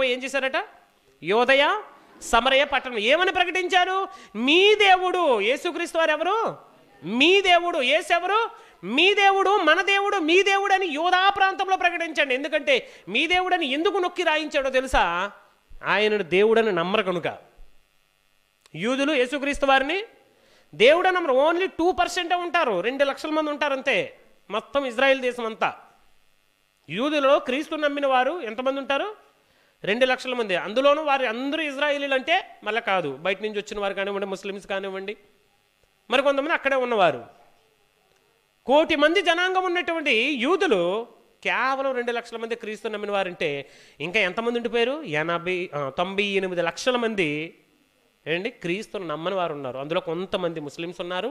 పోయి ఏం చేశారట యోదయ సమరయ పట్టణం ఏమని ప్రకటించారు మీ దేవుడు యేసుక్రీస్తు వారు ఎవరు మీ దేవుడు ఏసెవరు మీ దేవుడు మన దేవుడు మీ దేవుడు అని యోధా ప్రాంతంలో ప్రకటించండి ఎందుకంటే మీ దేవుడని ఎందుకు నొక్కి రాయించాడో తెలుసా ఆయనను దేవుడని నమ్మరు కనుక యూదులు యేసుక్రీస్తు వారిని దేవుడు నమ్మరు ఓన్లీ టూ పర్సెంటే ఉంటారు రెండు లక్షల మంది ఉంటారు అంతే మొత్తం ఇజ్రాయెల్ దేశం అంతా యూదులో క్రీస్తు నమ్మిన వారు ఎంతమంది ఉంటారు రెండు లక్షల మంది అందులోనూ వారి అందరూ ఇజ్రాయిలీలు అంటే మళ్ళీ కాదు బయట నుంచి వచ్చిన వారు కానివ్వండి ముస్లిమ్స్ కానివ్వండి మరి కొంతమంది అక్కడే ఉన్నవారు కోటి మంది జనాంగం ఉన్నటువంటి యూదులు కేవలం రెండు లక్షల మంది క్రీస్తు నమ్మిన వారంటే ఇంకా ఎంతమంది ఉండిపోయారు ఎనభై తొంభై ఎనిమిది లక్షల మంది ఏంటి క్రీస్తును నమ్మని వారు ఉన్నారు అందులో కొంతమంది ముస్లిమ్స్ ఉన్నారు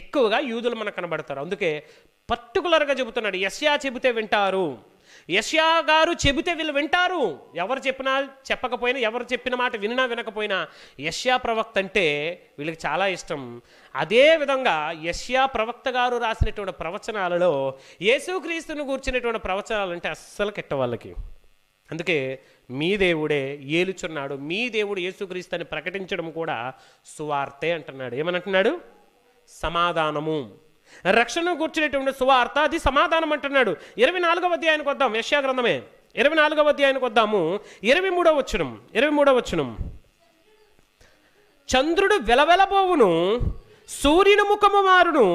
ఎక్కువగా యూదులు మనకు కనబడతారు అందుకే పర్టికులర్గా చెబుతున్నాడు ఎస్యా చెబితే వింటారు యష్యా గారు చెబితే వీళ్ళు వింటారు ఎవరు చెప్పినా చెప్పకపోయినా ఎవరు చెప్పిన మాట వినినా వినకపోయినా యష్యా ప్రవక్త అంటే వీళ్ళకి చాలా ఇష్టం అదే విధంగా యష్యా ప్రవక్త గారు రాసినటువంటి ప్రవచనాలలో యేసుక్రీస్తును కూర్చున్నటువంటి ప్రవచనాలు అంటే అస్సలు కెట్ట వాళ్ళకి అందుకే మీ దేవుడే ఏలుచున్నాడు మీ దేవుడు యేసుక్రీస్తు అని ప్రకటించడం కూడా సువార్తే అంటున్నాడు ఏమనంటున్నాడు సమాధానము రక్షణను కూర్చునేటువంటి సువార్త అది సమాధానం అంటున్నాడు ఇరవై నాలుగవ అధ్యాయానికి వద్దాం యశ్యా గ్రంథమే ఇరవై నాలుగవ అధ్యాయానికి వద్దాము ఇరవై మూడవ వచనం ఇరవై మూడవ వచనం చంద్రుడు వెలవెలబోవును సూర్యుని ముఖము మారును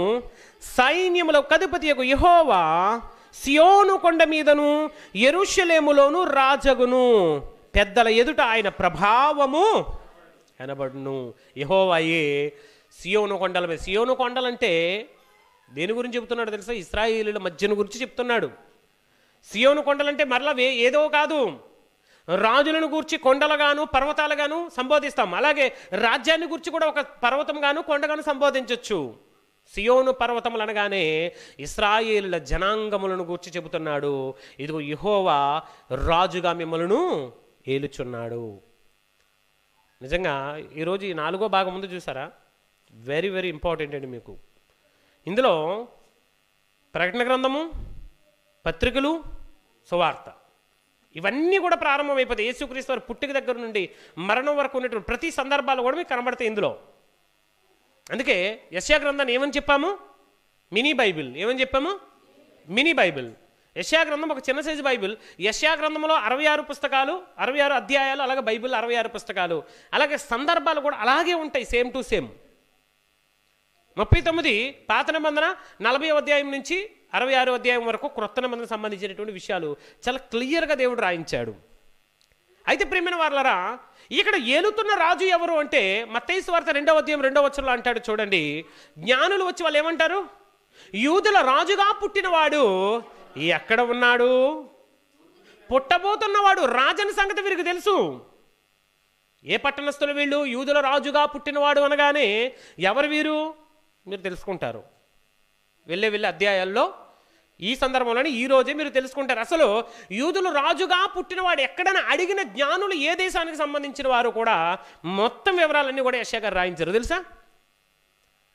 సైన్యముల కధిపతి యొక్క యహోవా సియోను కొండ మీదను ఎరుషలేములోను రాజగును పెద్దల ఎదుట ఆయన ప్రభావము కనబడును యహోవాయే సియోను కొండల మీద సియోను కొండలంటే దేని గురించి చెబుతున్నాడు తెలుసా ఇస్రాయిలీల మధ్యను గురించి చెప్తున్నాడు సియోను కొండలంటే మరలా వే ఏదో కాదు రాజులను గూర్చి కొండలుగాను పర్వతాలుగాను సంబోధిస్తాం అలాగే రాజ్యాన్ని గూర్చి కూడా ఒక పర్వతంగాను కొండగాను సంబోధించవచ్చు సియోను పర్వతములు అనగానే ఇస్రాయేలుల జనాంగములను గూర్చి చెబుతున్నాడు ఇదిగో యహోవా రాజుగా మిమ్మలను ఏలుచున్నాడు నిజంగా ఈరోజు ఈ నాలుగో భాగం ముందు చూసారా వెరీ వెరీ ఇంపార్టెంట్ అండి మీకు ఇందులో ప్రకటన గ్రంథము పత్రికలు సువార్త ఇవన్నీ కూడా ప్రారంభమైపోతాయి యేసుక్రీస్తు వారి పుట్టుక దగ్గర నుండి మరణం వరకు ఉన్నటువంటి ప్రతి సందర్భాలు కూడా మీకు కనబడతాయి ఇందులో అందుకే యశా గ్రంథాన్ని ఏమని చెప్పాము మినీ బైబిల్ ఏమని చెప్పాము మినీ బైబిల్ యశా గ్రంథం ఒక చిన్న సైజు బైబిల్ యశా గ్రంథంలో అరవై ఆరు పుస్తకాలు అరవై ఆరు అధ్యాయాలు అలాగే బైబిల్ అరవై ఆరు పుస్తకాలు అలాగే సందర్భాలు కూడా అలాగే ఉంటాయి సేమ్ టు సేమ్ ముప్పై తొమ్మిది పాత నిబంధన నలభై అధ్యాయం నుంచి అరవై ఆరో అధ్యాయం వరకు క్రొత్త నిబంధన సంబంధించినటువంటి విషయాలు చాలా క్లియర్గా దేవుడు రాయించాడు అయితే ప్రేమైన వార్లరా ఇక్కడ ఏలుతున్న రాజు ఎవరు అంటే మత్తైసు వార్త రెండవ అధ్యాయం రెండవ వచ్చంలో అంటాడు చూడండి జ్ఞానులు వచ్చి వాళ్ళు ఏమంటారు యూదుల రాజుగా పుట్టినవాడు ఎక్కడ ఉన్నాడు పుట్టబోతున్నవాడు రాజని సంగతి వీరికి తెలుసు ఏ పట్టణస్తులు వీళ్ళు యూదుల రాజుగా పుట్టినవాడు అనగానే ఎవరు వీరు మీరు తెలుసుకుంటారు వెళ్ళే వెళ్ళే అధ్యాయాల్లో ఈ సందర్భంలోనే ఈ రోజే మీరు తెలుసుకుంటారు అసలు యూదులు రాజుగా పుట్టినవాడు ఎక్కడైనా అడిగిన జ్ఞానులు ఏ దేశానికి సంబంధించిన వారు కూడా మొత్తం వివరాలన్నీ కూడా గారు రాయించారు తెలుసా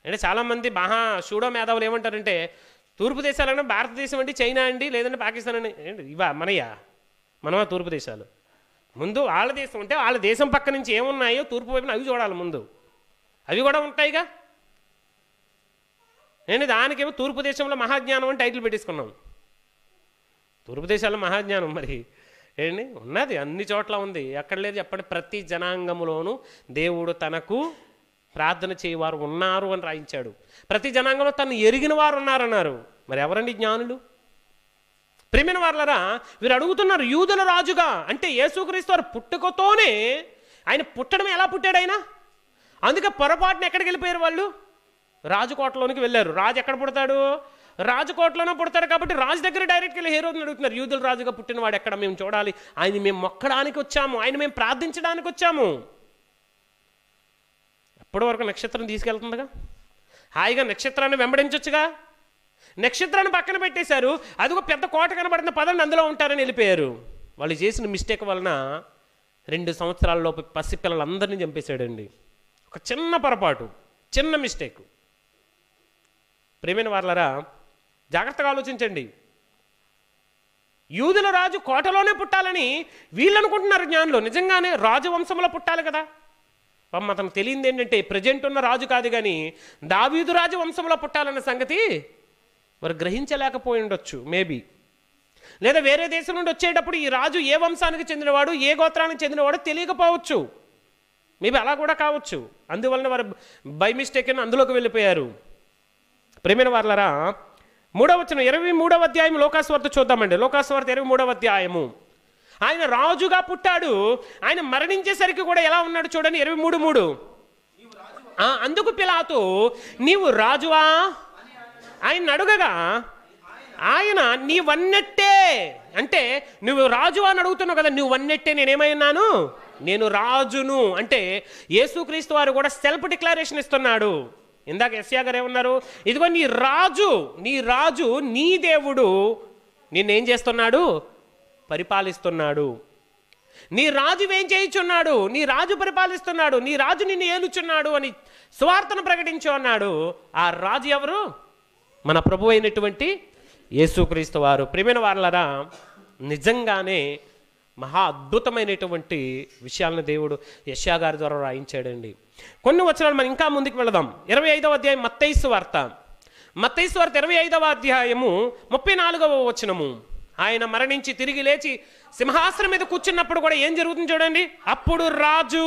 అంటే చాలామంది మహా షూడో మేధావులు ఏమంటారంటే తూర్పు దేశాలన్నా భారతదేశం అండి చైనా అండి లేదంటే పాకిస్తాన్ అని ఇవా మనయా మనమా తూర్పు దేశాలు ముందు వాళ్ళ దేశం అంటే వాళ్ళ దేశం పక్క నుంచి ఏమున్నాయో తూర్పు వైపున అవి చూడాలి ముందు అవి కూడా ఉంటాయిగా నేను దానికేమో తూర్పు దేశంలో మహాజ్ఞానం అని టైటిల్ పెట్టేసుకున్నాను తూర్పు దేశాల్లో మహాజ్ఞానం మరి ఏంటి ఉన్నది అన్ని చోట్ల ఉంది ఎక్కడ లేదు ఎప్పటి ప్రతి జనాంగంలోనూ దేవుడు తనకు ప్రార్థన చేయవారు ఉన్నారు అని రాయించాడు ప్రతి జనాంగంలో తను ఎరిగిన వారు ఉన్నారన్నారు మరి ఎవరండి జ్ఞానులు ప్రేమిన వాళ్ళరా వీరు అడుగుతున్నారు యూదుల రాజుగా అంటే యేసుక్రీస్తు వారు పుట్టుకతోనే ఆయన పుట్టడం ఎలా పుట్టాడు ఆయన అందుకే పొరపాటున ఎక్కడికి వెళ్ళిపోయారు వాళ్ళు రాజుకోటలోనికి వెళ్ళారు రాజు ఎక్కడ పుడతాడు రాజుకోటలోనే పుడతారు కాబట్టి రాజు దగ్గర డైరెక్ట్ వెళ్ళి హీరోని అడుగుతున్నారు యూదుల రాజుగా పుట్టినవాడు ఎక్కడ మేము చూడాలి ఆయన మేము మొక్కడానికి వచ్చాము ఆయన మేము ప్రార్థించడానికి వచ్చాము ఎప్పటి వరకు నక్షత్రం తీసుకెళ్తుందిగా హాయిగా నక్షత్రాన్ని వెంబడించవచ్చుగా నక్షత్రాన్ని పక్కన పెట్టేశారు అది ఒక పెద్ద కోట కనబడిన పదండి అందులో ఉంటారని వెళ్ళిపోయారు వాళ్ళు చేసిన మిస్టేక్ వలన రెండు సంవత్సరాలలోపు పసిపిల్లలందరినీ చంపేశాడండి ఒక చిన్న పొరపాటు చిన్న మిస్టేక్ ప్రేమైన వాళ్ళరా జాగ్రత్తగా ఆలోచించండి యూదుల రాజు కోటలోనే పుట్టాలని వీళ్ళు అనుకుంటున్నారు జ్ఞానులు నిజంగానే రాజవంశంలో పుట్టాలి కదా పమ్మ అతను తెలియంది ఏంటంటే ప్రజెంట్ ఉన్న రాజు కాదు కానీ దావీదు రాజు వంశంలో పుట్టాలన్న సంగతి వారు గ్రహించలేకపోయి ఉండొచ్చు మేబీ లేదా వేరే దేశం నుండి వచ్చేటప్పుడు ఈ రాజు ఏ వంశానికి చెందినవాడు ఏ గోత్రానికి చెందినవాడు తెలియకపోవచ్చు మేబీ అలా కూడా కావచ్చు అందువలన వారు బై మిస్టేక్ అని అందులోకి వెళ్ళిపోయారు ప్రేమైన వార్లరా మూడవచనం ఇరవై మూడవ అధ్యాయం లోకాస్వార్త చూద్దామండి లోకాస్వార్త ఇరవై మూడవ అధ్యాయము ఆయన రాజుగా పుట్టాడు ఆయన మరణించేసరికి కూడా ఎలా ఉన్నాడు చూడండి ఇరవై మూడు మూడు అందుకు పిలాతో నీవు రాజువా ఆయన అడుగగా ఆయన నీవన్నట్టే అంటే నువ్వు రాజు అని అడుగుతున్నావు కదా నేనేమై ఉన్నాను నేను రాజును అంటే యేసుక్రీస్తు వారు కూడా సెల్ఫ్ డిక్లరేషన్ ఇస్తున్నాడు ఇందాక ఎస్యా గారు ఏమన్నారు ఇదిగో నీ రాజు నీ రాజు నీ దేవుడు నిన్నేం చేస్తున్నాడు పరిపాలిస్తున్నాడు నీ రాజు ఏం చేయించున్నాడు నీ రాజు పరిపాలిస్తున్నాడు నీ రాజు నిన్ను ఏలుచున్నాడు అని స్వార్థను ప్రకటించు అన్నాడు ఆ రాజు ఎవరు మన ప్రభు అయినటువంటి యేసుక్రీస్తు వారు ప్రేమైన వాళ్ళరా నిజంగానే మహా అద్భుతమైనటువంటి విషయాలను దేవుడు యశ్యా గారి ద్వారా రాయించాడండి కొన్ని వచనాలు మనం ఇంకా ముందుకు వెళదాం ఇరవై ఐదవ అధ్యాయం మత్తైసు వార్త మత్తైసు వార్త ఇరవై ఐదవ అధ్యాయము ముప్పై నాలుగవ వచనము ఆయన మరణించి తిరిగి లేచి సింహాసనం మీద కూర్చున్నప్పుడు కూడా ఏం జరుగుతుంది చూడండి అప్పుడు రాజు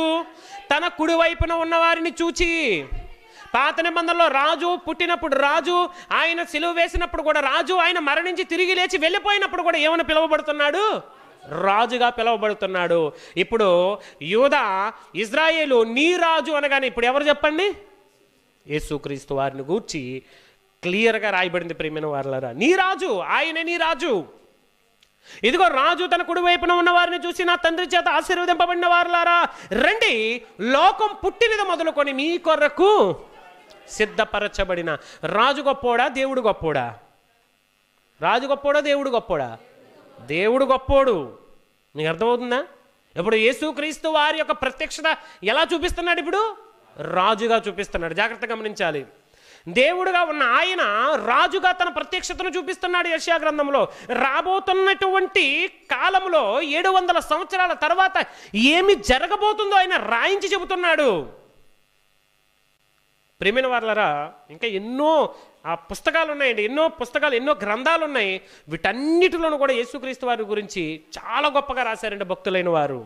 తన కుడివైపున ఉన్న వారిని చూచి పాత నిబంధనలో రాజు పుట్టినప్పుడు రాజు ఆయన సెలువు వేసినప్పుడు కూడా రాజు ఆయన మరణించి తిరిగి లేచి వెళ్ళిపోయినప్పుడు కూడా ఏమైనా పిలువబడుతున్నాడు రాజుగా పిలువబడుతున్నాడు ఇప్పుడు యూద ఇజ్రాయేలు నీ రాజు అనగానే ఇప్పుడు ఎవరు చెప్పండి యేసుక్రీస్తు వారిని గూర్చి క్లియర్గా రాయబడింది ప్రేమైన వారులరా నీ రాజు ఆయనే నీ రాజు ఇదిగో రాజు తన కుడివైపున ఉన్న వారిని చూసి నా తండ్రి చేత ఆశీర్వదింపబడిన వారులారా రండి లోకం పుట్టినది మొదలుకొని మీ కొరకు సిద్ధపరచబడిన రాజు గొప్పోడా దేవుడు గొప్పోడా రాజు గొప్పోడా దేవుడు గొప్పోడా దేవుడు గొప్పోడు నీకు అర్థమవుతుందా ఇప్పుడు యేసుక్రీస్తు వారి యొక్క ప్రత్యక్షత ఎలా చూపిస్తున్నాడు ఇప్పుడు రాజుగా చూపిస్తున్నాడు జాగ్రత్త గమనించాలి దేవుడుగా ఉన్న ఆయన రాజుగా తన ప్రత్యక్షతను చూపిస్తున్నాడు యశా గ్రంథంలో రాబోతున్నటువంటి కాలంలో ఏడు వందల సంవత్సరాల తర్వాత ఏమి జరగబోతుందో ఆయన రాయించి చెబుతున్నాడు ప్రేమిన వాళ్ళరా ఇంకా ఎన్నో ఆ పుస్తకాలు ఉన్నాయండి ఎన్నో పుస్తకాలు ఎన్నో గ్రంథాలు ఉన్నాయి వీటన్నిటిలోనూ కూడా యేసుక్రీస్తు వారి గురించి చాలా గొప్పగా రాశారండి భక్తులైన వారు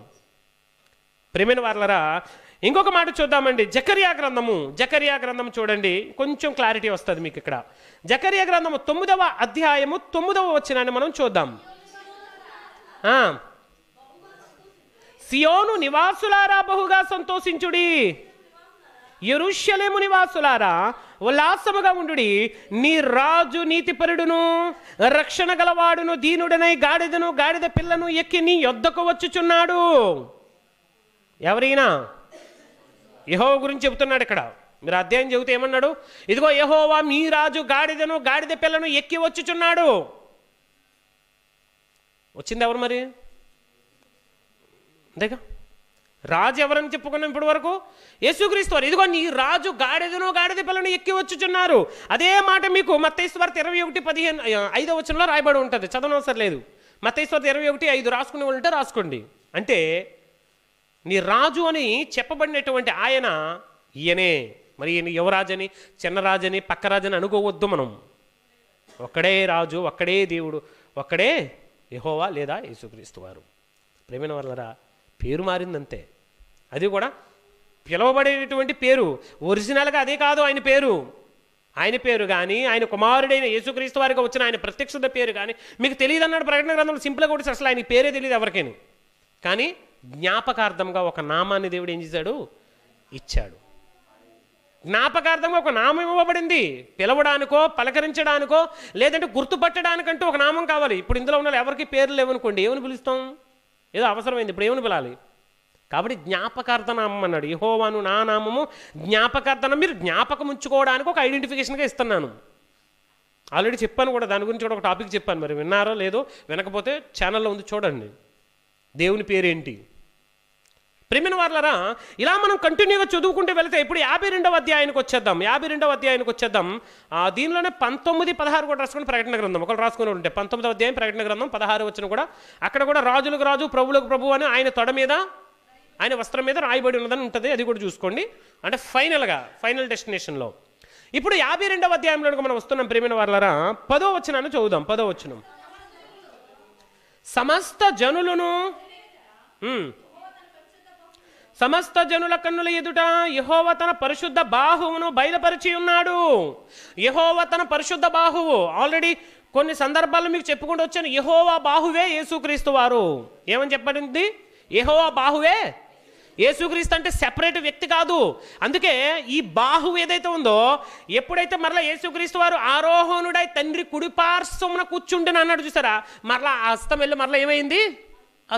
ప్రేమైన వార్లరా ఇంకొక మాట చూద్దామండి జకరియా గ్రంథము జకరియా గ్రంథం చూడండి కొంచెం క్లారిటీ వస్తుంది మీకు ఇక్కడ జకరియా గ్రంథము తొమ్మిదవ అధ్యాయము తొమ్మిదవ వచ్చినాన్ని మనం చూద్దాం సియోను నివాసులారా బహుగా సంతోషించుడి ఎరుష్యలేము నివాసులారా ఉల్లాసముగా ఉండు నీ రాజు నీతిపరుడును రక్షణ గలవాడును దీనుడనై గాడిదను గాడిద పిల్లను ఎక్కి నీ యొద్దకు వచ్చుచున్నాడు ఎవరైనా యహో గురించి చెబుతున్నాడు ఇక్కడ మీరు అధ్యయనం చెబితే ఏమన్నాడు ఇదిగో యహోవా మీ రాజు గాడిదను గాడిద పిల్లను ఎక్కి వచ్చుచున్నాడు వచ్చింది ఎవరు మరి అంతేగా రాజు ఎవరని చెప్పుకున్నాం ఇప్పటి వరకు యేసుక్రీస్తు వారు ఇదిగో నీ రాజు గాడిదను గాడిద పిల్లని ఎక్కి వచ్చుచున్నారు అదే మాట మీకు మత్తైశ్వార్త ఇరవై ఒకటి పదిహేను ఐదో వచనంలో రాయబడి ఉంటుంది చదవనవసరం లేదు మత్తైశ్వార్త ఇరవై ఒకటి ఐదు రాసుకునే వాళ్ళు రాసుకోండి అంటే నీ రాజు అని చెప్పబడినటువంటి ఆయన ఈయనే మరి ఈయన యువరాజని చిన్నరాజని పక్కరాజని అనుకోవద్దు మనం ఒక్కడే రాజు ఒక్కడే దేవుడు ఒక్కడే యహోవా లేదా యేసుక్రీస్తు వారు ప్రేమైన వాళ్ళరా పేరు మారిందంతే అది కూడా పిలువబడేటువంటి పేరు ఒరిజినల్గా అదే కాదు ఆయన పేరు ఆయన పేరు కానీ ఆయన కుమారుడైన యేసుక్రీస్తు వారికి వచ్చిన ఆయన ప్రత్యక్షత పేరు కానీ మీకు తెలియదు అన్నాడు ప్రకటన గ్రంథంలో సింపుల్గా కూడా అసలు ఆయన పేరే తెలియదు ఎవరికైనా కానీ జ్ఞాపకార్థంగా ఒక నామాన్ని దేవుడు ఏం చేశాడు ఇచ్చాడు జ్ఞాపకార్థంగా ఒక నామం ఇవ్వబడింది పిలవడానికో పలకరించడానికో లేదంటే గుర్తుపట్టడానికంటూ ఒక నామం కావాలి ఇప్పుడు ఇందులో ఉన్న ఎవరికి పేర్లు లేవనుకోండి ఏమని పిలుస్తాం ఏదో అవసరమైంది ఇప్పుడు ఏమని పిలాలి కాబట్టి జ్ఞాపకార్థనామం అన్నాడు యహోవాను నా నామము జ్ఞాపకార్థనం మీరు జ్ఞాపకం ఉంచుకోవడానికి ఒక ఐడెంటిఫికేషన్గా ఇస్తున్నాను ఆల్రెడీ చెప్పాను కూడా దాని గురించి కూడా ఒక టాపిక్ చెప్పాను మరి విన్నారో లేదో వినకపోతే ఛానల్లో ఉంది చూడండి దేవుని పేరేంటి ప్రేమిన వాళ్ళరా ఇలా మనం కంటిన్యూగా చదువుకుంటూ వెళితే ఇప్పుడు యాభై రెండవ అధ్యాయానికి వచ్చేద్దాం యాభై రెండవ అధ్యాయానికి వచ్చేద్దాం దీనిలోనే పంతొమ్మిది పదహారు కూడా రాసుకుని ప్రకటన గ్రంథం ఒకరు రాసుకుని ఉంటే పంతొమ్మిదవ అధ్యాయం ప్రకటన గ్రంథం పదహారు వచ్చిన కూడా అక్కడ కూడా రాజులకు రాజు ప్రభులకు ప్రభు అని ఆయన తొడ మీద ఆయన వస్త్రం మీద రాయబడి ఉన్నదని ఉంటుంది అది కూడా చూసుకోండి అంటే ఫైనల్గా ఫైనల్ డెస్టినేషన్లో ఇప్పుడు యాభై రెండవ అధ్యాయంలో మనం వస్తున్నాం ప్రేమిన వాళ్ళరా పదో వచ్చినాన్ని చదువుదాం పదో వచ్చినాం సమస్త జనులను సమస్త జనుల కన్నుల ఎదుట యహోవ తన పరిశుద్ధ బాహువును బయలుపరిచి ఉన్నాడు యహోవ తన పరిశుద్ధ బాహువు ఆల్రెడీ కొన్ని సందర్భాల్లో మీకు చెప్పుకుంటూ వచ్చాను యహోవా బాహువే యేసుక్రీస్తు వారు ఏమని చెప్పబడింది యహోవా బాహువే యేసుక్రీస్తు అంటే సెపరేట్ వ్యక్తి కాదు అందుకే ఈ బాహువు ఏదైతే ఉందో ఎప్పుడైతే మరలా యేసుక్రీస్తు వారు ఆరోహణుడై తండ్రి కుడిపార్శ్వమున కూర్చుండని అన్నాడు చూసారా మరలా అస్తం వెళ్ళి మరలా ఏమైంది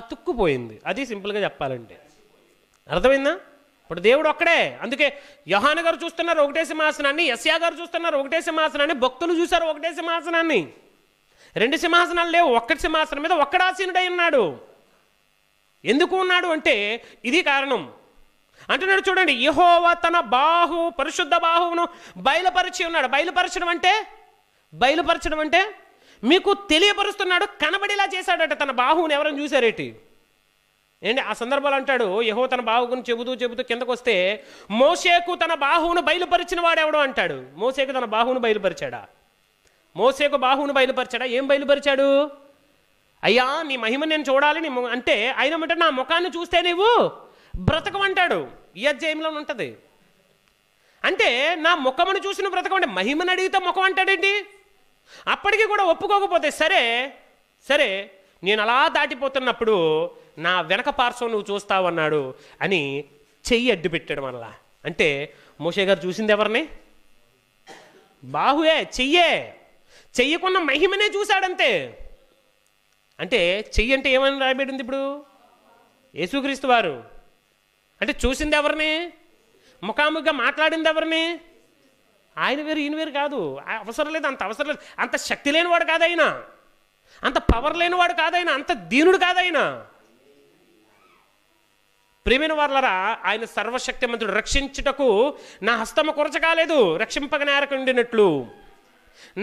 అతుక్కుపోయింది అది సింపుల్గా చెప్పాలంటే అర్థమైందా ఇప్పుడు దేవుడు ఒక్కడే అందుకే యహాన గారు చూస్తున్నారు ఒకటే సింహాసనాన్ని ఎస్యా గారు చూస్తున్నారు ఒకటే సింహాసనాన్ని భక్తులు చూశారు ఒకటే సింహాసనాన్ని రెండు సింహాసనాలు లేవు ఒక్కటి సింహాసనం మీద ఒక్కడాసీనుడై ఉన్నాడు ఎందుకు ఉన్నాడు అంటే ఇది కారణం అంటున్నాడు చూడండి యహోవా తన బాహు పరిశుద్ధ బాహువును బయలుపరిచి ఉన్నాడు బయలుపరచడం అంటే బయలుపరచడం అంటే మీకు తెలియపరుస్తున్నాడు కనబడేలా చేశాడట తన బాహువుని ఎవరైనా చూశారేటి ఏంటి ఆ సందర్భాలు అంటాడు యహో తన బాహు చెబుతూ చెబుతూ కిందకు వస్తే మోసేకు తన బాహువును బయలుపరిచిన వాడెవడో అంటాడు మోసేకు తన బాహువును బయలుపరిచాడా మోసేకు బాహువును బయలుపరిచాడా ఏం బయలుపరిచాడు అయ్యా నీ మహిమ నేను చూడాలి నీ అంటే ఆయన అంటే నా ముఖాన్ని చూస్తే నీవు బ్రతకమంటాడు ఈ అధ్యాయంలో ఉంటుంది అంటే నా ముఖమును చూసిన బ్రతకమంటే మహిమను అడిగితే ముఖం అంటాడేంటి అప్పటికీ కూడా ఒప్పుకోకపోతే సరే సరే నేను అలా దాటిపోతున్నప్పుడు నా వెనక పార్శ్వం నువ్వు చూస్తావన్నాడు అని చెయ్యి అడ్డు పెట్టాడు మనలా అంటే మోషే గారు చూసింది ఎవరిని బాహుయే చెయ్యే చెయ్యకున్న మహిమనే చూశాడంతే అంటే చెయ్యి అంటే ఏమని రాయబడింది ఇప్పుడు యేసుక్రీస్తు వారు అంటే చూసింది ఎవరిని ముఖాముఖిగా మాట్లాడింది ఎవరిని ఆయన వేరు ఈయన వేరు కాదు అవసరం లేదు అంత అవసరం లేదు అంత శక్తి లేనివాడు కాదు అయినా అంత పవర్ లేనివాడు కాదైనా అంత దీనుడు కాదైనా ప్రేమైన వాళ్ళరా ఆయన సర్వశక్తిమంతుడు రక్షించుటకు నా హస్తము కొరచ కాలేదు రక్షింపగనేరకుండినట్లు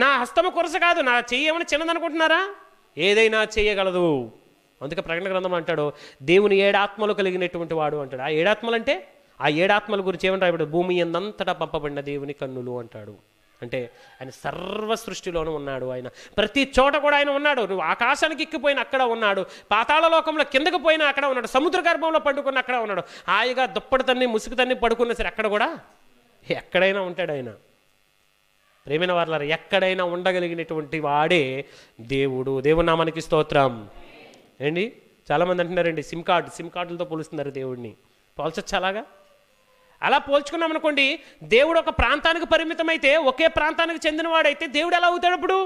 నా హస్తము కొరచ కాదు నా చెయ్యమని చిన్నదనుకుంటున్నారా ఏదైనా చేయగలదు అందుకే ప్రకటన గ్రంథం అంటాడు దేవుని ఏడాత్మలు కలిగినటువంటి వాడు అంటాడు ఆ ఏడాత్మలు అంటే ఆ ఏడాత్మల గురించి ఏమంటాడు భూమి ఎందంతటా పంపబడిన దేవుని కన్నులు అంటాడు అంటే ఆయన సర్వ సృష్టిలోనూ ఉన్నాడు ఆయన ప్రతి చోట కూడా ఆయన ఉన్నాడు నువ్వు ఆకాశానికి ఇక్కిపోయిన అక్కడ ఉన్నాడు పాతాళ లోకంలో కిందకు పోయినా అక్కడ ఉన్నాడు సముద్ర గర్భంలో పండుకున్న అక్కడ ఉన్నాడు హాయిగా దుప్పటి తన్ని ముసుగు తన్ని పడుకున్న సరే అక్కడ కూడా ఎక్కడైనా ఉంటాడు ఆయన ప్రేమైన వారులారు ఎక్కడైనా ఉండగలిగినటువంటి వాడే దేవుడు దేవుడు నామానికి స్తోత్రం ఏంటి చాలామంది అంటున్నారండి సిమ్ కార్డు సిమ్ కార్డులతో పోలుస్తున్నారు దేవుడిని పోల్చొచ్చు అలాగా అలా పోల్చుకున్నాం అనుకోండి దేవుడు ఒక ప్రాంతానికి పరిమితమైతే ఒకే ప్రాంతానికి చెందినవాడైతే దేవుడు ఎలా అవుతాడు ఇప్పుడు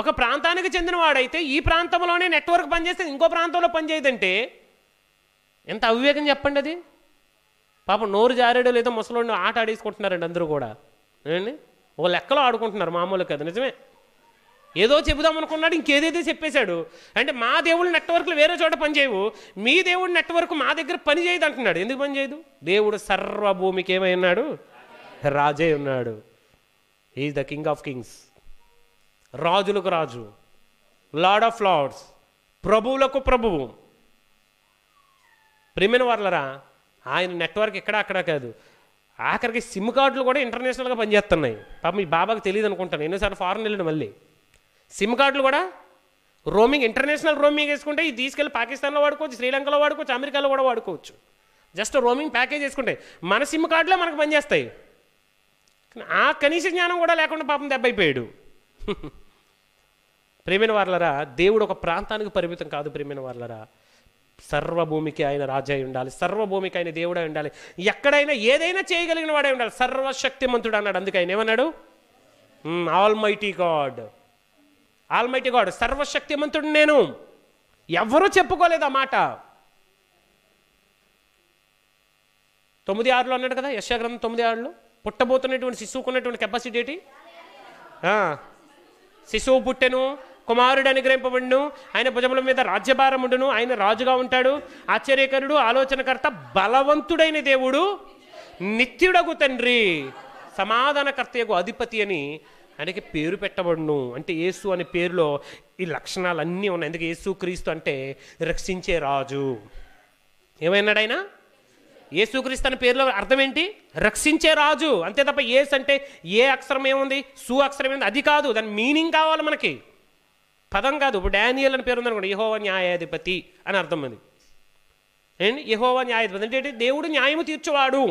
ఒక ప్రాంతానికి చెందినవాడైతే ఈ ప్రాంతంలోనే నెట్వర్క్ పనిచేస్తే ఇంకో ప్రాంతంలో పనిచేయదంటే ఎంత అవివేకం చెప్పండి అది పాపం నోరు జారేడు లేదా ముసలోడిని ఆట ఆడేసుకుంటున్నారండి అందరూ కూడా ఏమండి ఓ లెక్కలో ఆడుకుంటున్నారు మామూలు కదా నిజమే ఏదో చెబుదాం అనుకున్నాడు ఇంకేదైతే చెప్పేశాడు అంటే మా దేవుడి నెట్వర్క్లు వేరే చోట పనిచేయవు మీ దేవుడి నెట్వర్క్ మా దగ్గర పని చేయదు అంటున్నాడు ఎందుకు పని చేయదు దేవుడు సర్వభూమికి ఏమై ఉన్నాడు రాజే ఉన్నాడు is the king of kings రాజులకు రాజు లార్డ్ ఆఫ్ లార్డ్స్ ప్రభువులకు ప్రభువు ప్రిమిన వాళ్ళరా ఆయన నెట్వర్క్ ఎక్కడ అక్కడ కాదు ఆఖరికి సిమ్ కార్డులు కూడా ఇంటర్నేషనల్గా పనిచేస్తున్నాయి పాప మీ బాబాకి తెలియదు అనుకుంటాను ఎన్నోసార్లు ఫారెన్ వెళ్ళిన మళ్ళీ సిమ్ కార్డులు కూడా రోమింగ్ ఇంటర్నేషనల్ రోమింగ్ వేసుకుంటే ఇది తీసుకెళ్ళి పాకిస్తాన్లో వాడుకోవచ్చు శ్రీలంకలో వాడుకోవచ్చు అమెరికాలో కూడా వాడుకోవచ్చు జస్ట్ రోమింగ్ ప్యాకేజ్ వేసుకుంటే మన సిమ్ కార్డులే మనకు పనిచేస్తాయి ఆ కనీస జ్ఞానం కూడా లేకుండా పాపం దెబ్బైపోయాడు ప్రేమిన వార్లరా దేవుడు ఒక ప్రాంతానికి పరిమితం కాదు ప్రేమిన వార్లరా సర్వభూమికి ఆయన రాజై ఉండాలి సర్వభూమికి ఆయన దేవుడై ఉండాలి ఎక్కడైనా ఏదైనా చేయగలిగిన వాడే ఉండాలి సర్వశక్తిమంతుడు అన్నాడు ఆయన ఏమన్నాడు almighty God almighty God సర్వశక్తిమంతుడు నేను ఎవరూ చెప్పుకోలేదు ఆ మాట తొమ్మిది ఆరులో అన్నాడు కదా యశాగ్రంథం తొమ్మిది ఆరులో పుట్టబోతున్నటువంటి శిశువుకున్నటువంటి కెపాసిటీ ఏంటి శిశువు పుట్టెను కుమారుడు అనుగ్రహింపబడును ఆయన భుజముల మీద రాజ్యభారం ఉండును ఆయన రాజుగా ఉంటాడు ఆశ్చర్యకరుడు ఆలోచనకర్త బలవంతుడైన దేవుడు నిత్యుడగు తండ్రి సమాధానకర్తయకు అధిపతి అని ఆయనకి పేరు పెట్టబడును అంటే యేసు అనే పేరులో ఈ లక్షణాలు అన్నీ ఉన్నాయి ఎందుకు యేసు క్రీస్తు అంటే రక్షించే రాజు ఏమైనాడు ఆయన యేసుక్రీస్తు అనే పేరులో అర్థం ఏంటి రక్షించే రాజు అంతే తప్ప ఏస్ అంటే ఏ అక్షరం ఏముంది సు అక్షరం ఏంది అది కాదు దాని మీనింగ్ కావాలి మనకి పదం కాదు ఇప్పుడు డానియల్ అని పేరు ఉందనుకోండి యహోవ న్యాయాధిపతి అని అర్థం అది ఏంటి యహోవ న్యాయాధిపతి అంటే దేవుడు న్యాయము తీర్చువాడు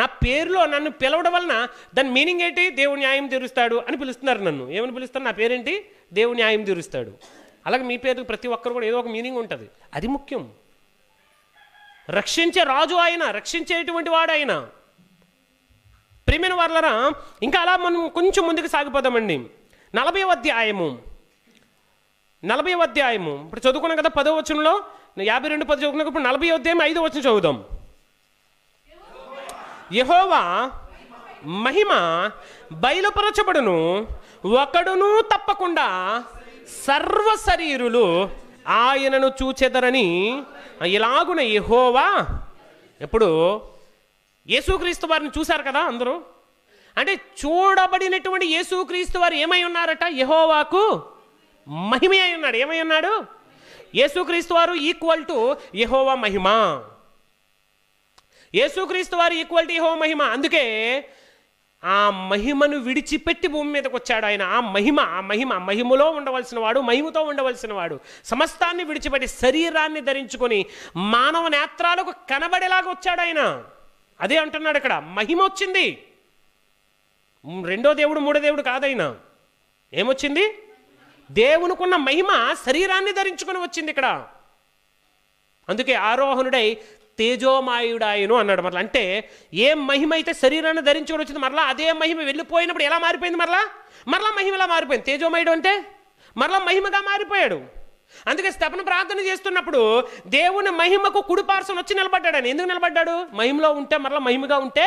నా పేరులో నన్ను పిలవడం వలన దాని మీనింగ్ ఏంటి దేవుడు న్యాయం తీరుస్తాడు అని పిలుస్తున్నారు నన్ను ఏమని పిలుస్తాను నా పేరేంటి దేవుడు న్యాయం తీరుస్తాడు అలాగే మీ పేరు ప్రతి ఒక్కరు కూడా ఏదో ఒక మీనింగ్ ఉంటుంది అది ముఖ్యం రక్షించే రాజు ఆయన రక్షించేటువంటి వాడు ఆయన ప్రేమైన వాళ్ళరా ఇంకా అలా మనం కొంచెం ముందుకు సాగిపోదామండి నలభై అధ్యాయము నలభై అధ్యాయము ఇప్పుడు చదువుకున్నాం కదా పదో వచనంలో యాభై రెండు పది చదువుకున్నాక ఇప్పుడు నలభై అధ్యాయం ఐదో వచ్చిన చదువుదాం యహోవా మహిమ బయలుపరచబడును ఒకడును తప్పకుండా సర్వ శరీరులు ఆయనను చూచెదరని ఇలాగున యహోవా ఎప్పుడు యేసుక్రీస్తు వారిని చూశారు కదా అందరూ అంటే చూడబడినటువంటి యేసుక్రీస్తు వారు ఏమై ఉన్నారట యహోవాకు మహిమ అయి ఉన్నాడు ఏమై ఉన్నాడు యేసుక్రీస్తు వారు ఈక్వల్ టు యహోవా మహిమ యేసుక్రీస్తు వారి ఈక్వల్టీ హో మహిమ అందుకే ఆ మహిమను విడిచిపెట్టి భూమి మీదకి వచ్చాడు ఆయన ఆ మహిమ ఆ మహిమ మహిమలో ఉండవలసిన వాడు మహిమతో ఉండవలసిన వాడు సమస్తాన్ని విడిచిపెట్టి శరీరాన్ని ధరించుకొని మానవ నేత్రాలకు కనబడేలాగా వచ్చాడు ఆయన అదే అంటున్నాడు అక్కడ మహిమ వచ్చింది రెండో దేవుడు మూడో దేవుడు కాదైనా ఏమొచ్చింది దేవునికున్న మహిమ శరీరాన్ని ధరించుకొని వచ్చింది ఇక్కడ అందుకే ఆరోహణుడై తేజోమాయుడాయను అన్నాడు మరలా అంటే ఏ మహిమ అయితే శరీరాన్ని ధరించుకొని వచ్చింది మరలా అదే మహిమ వెళ్ళిపోయినప్పుడు ఎలా మారిపోయింది మరలా మరలా మహిమలా మారిపోయింది తేజోమయుడు అంటే మరలా మహిమగా మారిపోయాడు అందుకే స్తపన ప్రార్థన చేస్తున్నప్పుడు దేవుని మహిమకు కుడిపార్సన వచ్చి నిలబడ్డాడు ఆయన ఎందుకు నిలబడ్డాడు మహిమలో ఉంటే మరలా మహిమగా ఉంటే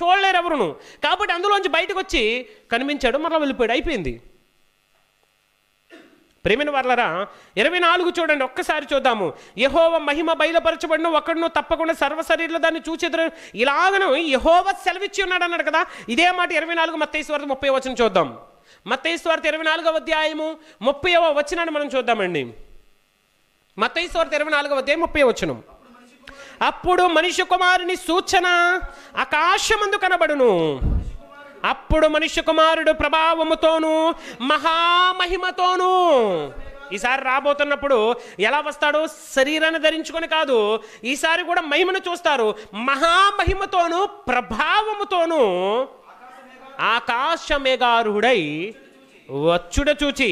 చూడలేరు ఎవరును కాబట్టి అందులోంచి బయటకు వచ్చి కనిపించాడు మరలా వెళ్ళిపోయాడు అయిపోయింది ప్రేమిన వర్లరా ఇరవై నాలుగు చూడండి ఒక్కసారి చూద్దాము యహోవ మహిమ బయలుపరచబడిన ఒకడును తప్పకుండా సర్వశరీరులు దాన్ని చూచెదరు ఇలాగను యహోవ సెలవిచ్చి ఉన్నాడు అన్నాడు కదా ఇదే మాట ఇరవై నాలుగు మత్తైశ్వర్త ముప్పై వచ్చిన చూద్దాం మత్తైశ్వార్త ఇరవై నాలుగవ అధ్యాయము ముప్పైవ వచ్చినాన్ని మనం చూద్దామండి మత్తైశ్వార్త ఇరవై నాలుగవ అధ్యాయం ముప్పై వచ్చిన అప్పుడు మనిషి కుమారుని సూచన ఆకాశమందు కనబడును అప్పుడు మనుష్య కుమారుడు ప్రభావముతోనూ మహామహిమతోనూ ఈసారి రాబోతున్నప్పుడు ఎలా వస్తాడు శరీరాన్ని ధరించుకొని కాదు ఈసారి కూడా మహిమను చూస్తారు మహామహిమతోను ప్రభావముతోనూ ఆకాశ మేఘారుహుడై వచ్చుడ చూచి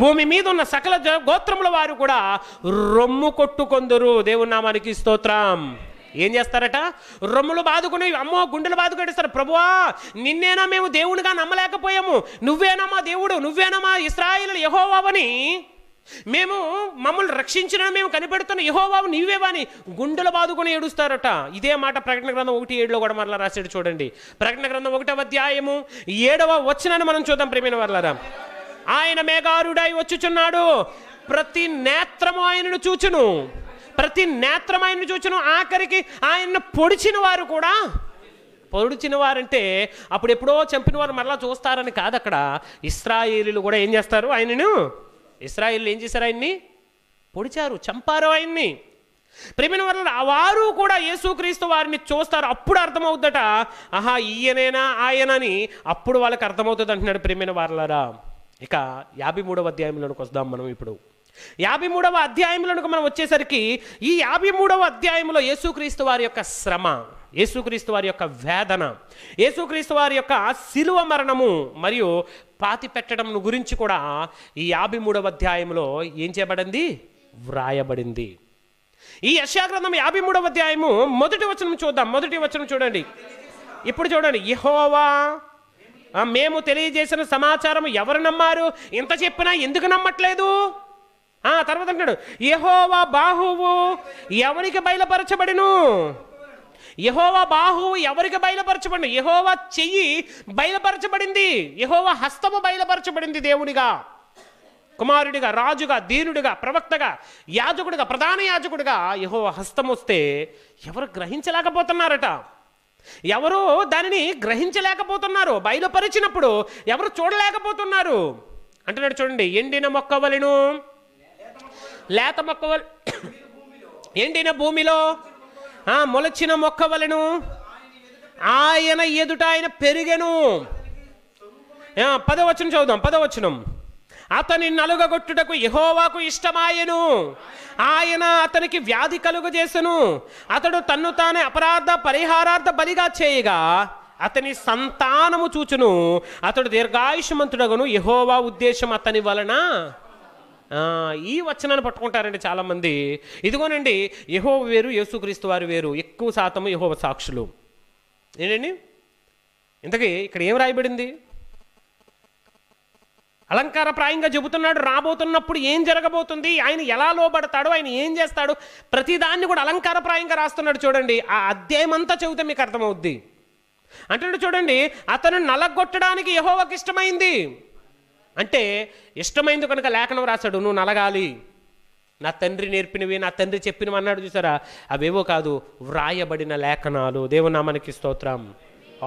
భూమి మీద ఉన్న సకల గోత్రముల వారు కూడా రొమ్ము కొట్టుకొందరు దేవునామానికి స్తోత్రం ఏం చేస్తారట రొమ్ములు బాదుకుని అమ్మో గుండెలు బాదుకడిస్తారు ప్రభువా నిన్నేనా మేము దేవునిగా నమ్మలేకపోయాము నువ్వేనా మా దేవుడు నువ్వేనా మా ఇస్రాయిల్ యహోవావని మేము మమ్మల్ని రక్షించిన మేము కనిపెడుతున్న యహోవావు నువ్వేవాని గుండెలు బాదుకొని ఏడుస్తారట ఇదే మాట ప్రకటన గ్రంథం ఒకటి ఏడులో కూడా మరలా రాశాడు చూడండి ప్రకటన గ్రంథం ఒకటవ అధ్యాయము ఏడవ వచ్చినని మనం చూద్దాం ప్రేమైన వర్లరా ఆయన మేఘారుడై వచ్చుచున్నాడు ప్రతి నేత్రము ఆయనను చూచును ప్రతి నేత్రం ఆయన్ని చూచిన ఆఖరికి ఆయన్ను పొడిచిన వారు కూడా పొడిచిన వారంటే అప్పుడు ఎప్పుడో చంపిన వారు మరలా చూస్తారని కాదు అక్కడ ఇస్రాయిలీలు కూడా ఏం చేస్తారు ఆయనను ఇస్రాయిల్ ఏం చేశారు ఆయన్ని పొడిచారు చంపారు ఆయన్ని ప్రేమిన వారు వారు కూడా యేసుక్రీస్తు వారిని చూస్తారు అప్పుడు అర్థమవుద్దట ఆహా ఈయనేనా ఆయనని అప్పుడు వాళ్ళకి అర్థమవుతుంది అంటున్నాడు ప్రేమిన వారులరా ఇక యాభై మూడవ అధ్యాయంలోనికి వస్తాం మనం ఇప్పుడు యాభై మూడవ అధ్యాయంలో మనం వచ్చేసరికి ఈ యాభై మూడవ అధ్యాయంలో యేసుక్రీస్తు వారి యొక్క శ్రమ యేసుక్రీస్తు వారి యొక్క వేదన యేసుక్రీస్తు వారి యొక్క శిలువ మరణము మరియు పాతి పెట్టడం గురించి కూడా ఈ యాభై మూడవ అధ్యాయంలో ఏం చేయబడింది వ్రాయబడింది ఈ యశాగ్రంథం యాభై మూడవ అధ్యాయము మొదటి వచనం చూద్దాం మొదటి వచనం చూడండి ఇప్పుడు చూడండి యహోవా మేము తెలియజేసిన సమాచారం ఎవరు నమ్మారు ఇంత చెప్పినా ఎందుకు నమ్మట్లేదు ఆ తర్వాత అంటాడు యహోవా బాహువు ఎవరికి బయలుపరచబడిను యహోవా బాహువు ఎవరికి బయలుపరచబడిను యహోవా చెయ్యి బయలుపరచబడింది యహోవా హస్తము బయలుపరచబడింది దేవునిగా కుమారుడిగా రాజుగా దీనుడిగా ప్రవక్తగా యాజకుడిగా ప్రధాన యాజకుడిగా యహో హస్తం వస్తే ఎవరు గ్రహించలేకపోతున్నారట ఎవరు దానిని గ్రహించలేకపోతున్నారు బయలుపరిచినప్పుడు ఎవరు చూడలేకపోతున్నారు అంటున్నాడు చూడండి ఎండిన మొక్క వలెను లేత మొక్క ఎండిన భూమిలో మొలచిన మొక్క వలను ఆయన ఎదుట ఆయన పెరిగెను పదవచనం చదువుదాం పదవచనం అతని నలుగగొట్టుటకు యహోవాకు ఇష్టమాయను ఆయన అతనికి వ్యాధి కలుగు చేసెను అతడు తన్ను తానే అపరాధ పరిహారార్థ బలిగా చేయగా అతని సంతానము చూచును అతడు దీర్ఘాయుషమంతుడగను యహోవా ఉద్దేశం అతని వలన ఈ వచనాన్ని పట్టుకుంటారండి చాలామంది ఇదిగోనండి యహో వేరు యేసుక్రీస్తు వారు వేరు ఎక్కువ శాతము యహోవ సాక్షులు ఏంటండి ఇంతకీ ఇక్కడ ఏం రాయబడింది అలంకారప్రాయంగా చెబుతున్నాడు రాబోతున్నప్పుడు ఏం జరగబోతుంది ఆయన ఎలా లోబడతాడు ఆయన ఏం చేస్తాడు ప్రతిదాన్ని కూడా అలంకారప్రాయంగా రాస్తున్నాడు చూడండి ఆ అధ్యాయం అంతా చెబితే మీకు అర్థమవుద్ది అంటే చూడండి అతను నలగొట్టడానికి యహోవకి ఇష్టమైంది అంటే ఇష్టమైంది కనుక లేఖనం రాశాడు నువ్వు నలగాలి నా తండ్రి నేర్పినవి నా తండ్రి చెప్పినవి అన్నాడు చూసారా అవేవో కాదు వ్రాయబడిన లేఖనాలు దేవునా మనకి స్తోత్రం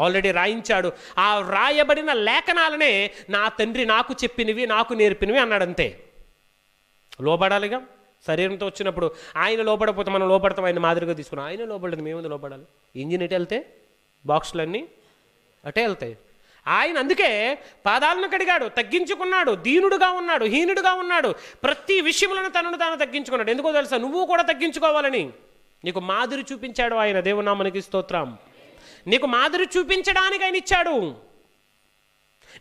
ఆల్రెడీ రాయించాడు ఆ వ్రాయబడిన లేఖనాలనే నా తండ్రి నాకు చెప్పినవి నాకు నేర్పినవి అన్నాడంతే లోబడాలిగా శరీరంతో వచ్చినప్పుడు ఆయన లోపడపోతే మనం లోపడతాం ఆయన మాదిరిగా తీసుకున్నాం ఆయన లోపడదు మేము లోపడాలి ఇంజిన్ ఎటు వెళ్తే బాక్సులన్నీ అటే వెళ్తాయి ఆయన అందుకే పాదాలను కడిగాడు తగ్గించుకున్నాడు దీనుడుగా ఉన్నాడు హీనుడుగా ఉన్నాడు ప్రతి విషయములను తనను తాను తగ్గించుకున్నాడు ఎందుకో తెలుసా నువ్వు కూడా తగ్గించుకోవాలని నీకు మాదిరి చూపించాడు ఆయన దేవునామనికి స్తోత్రం నీకు మాదిరి చూపించడానికి ఆయన ఇచ్చాడు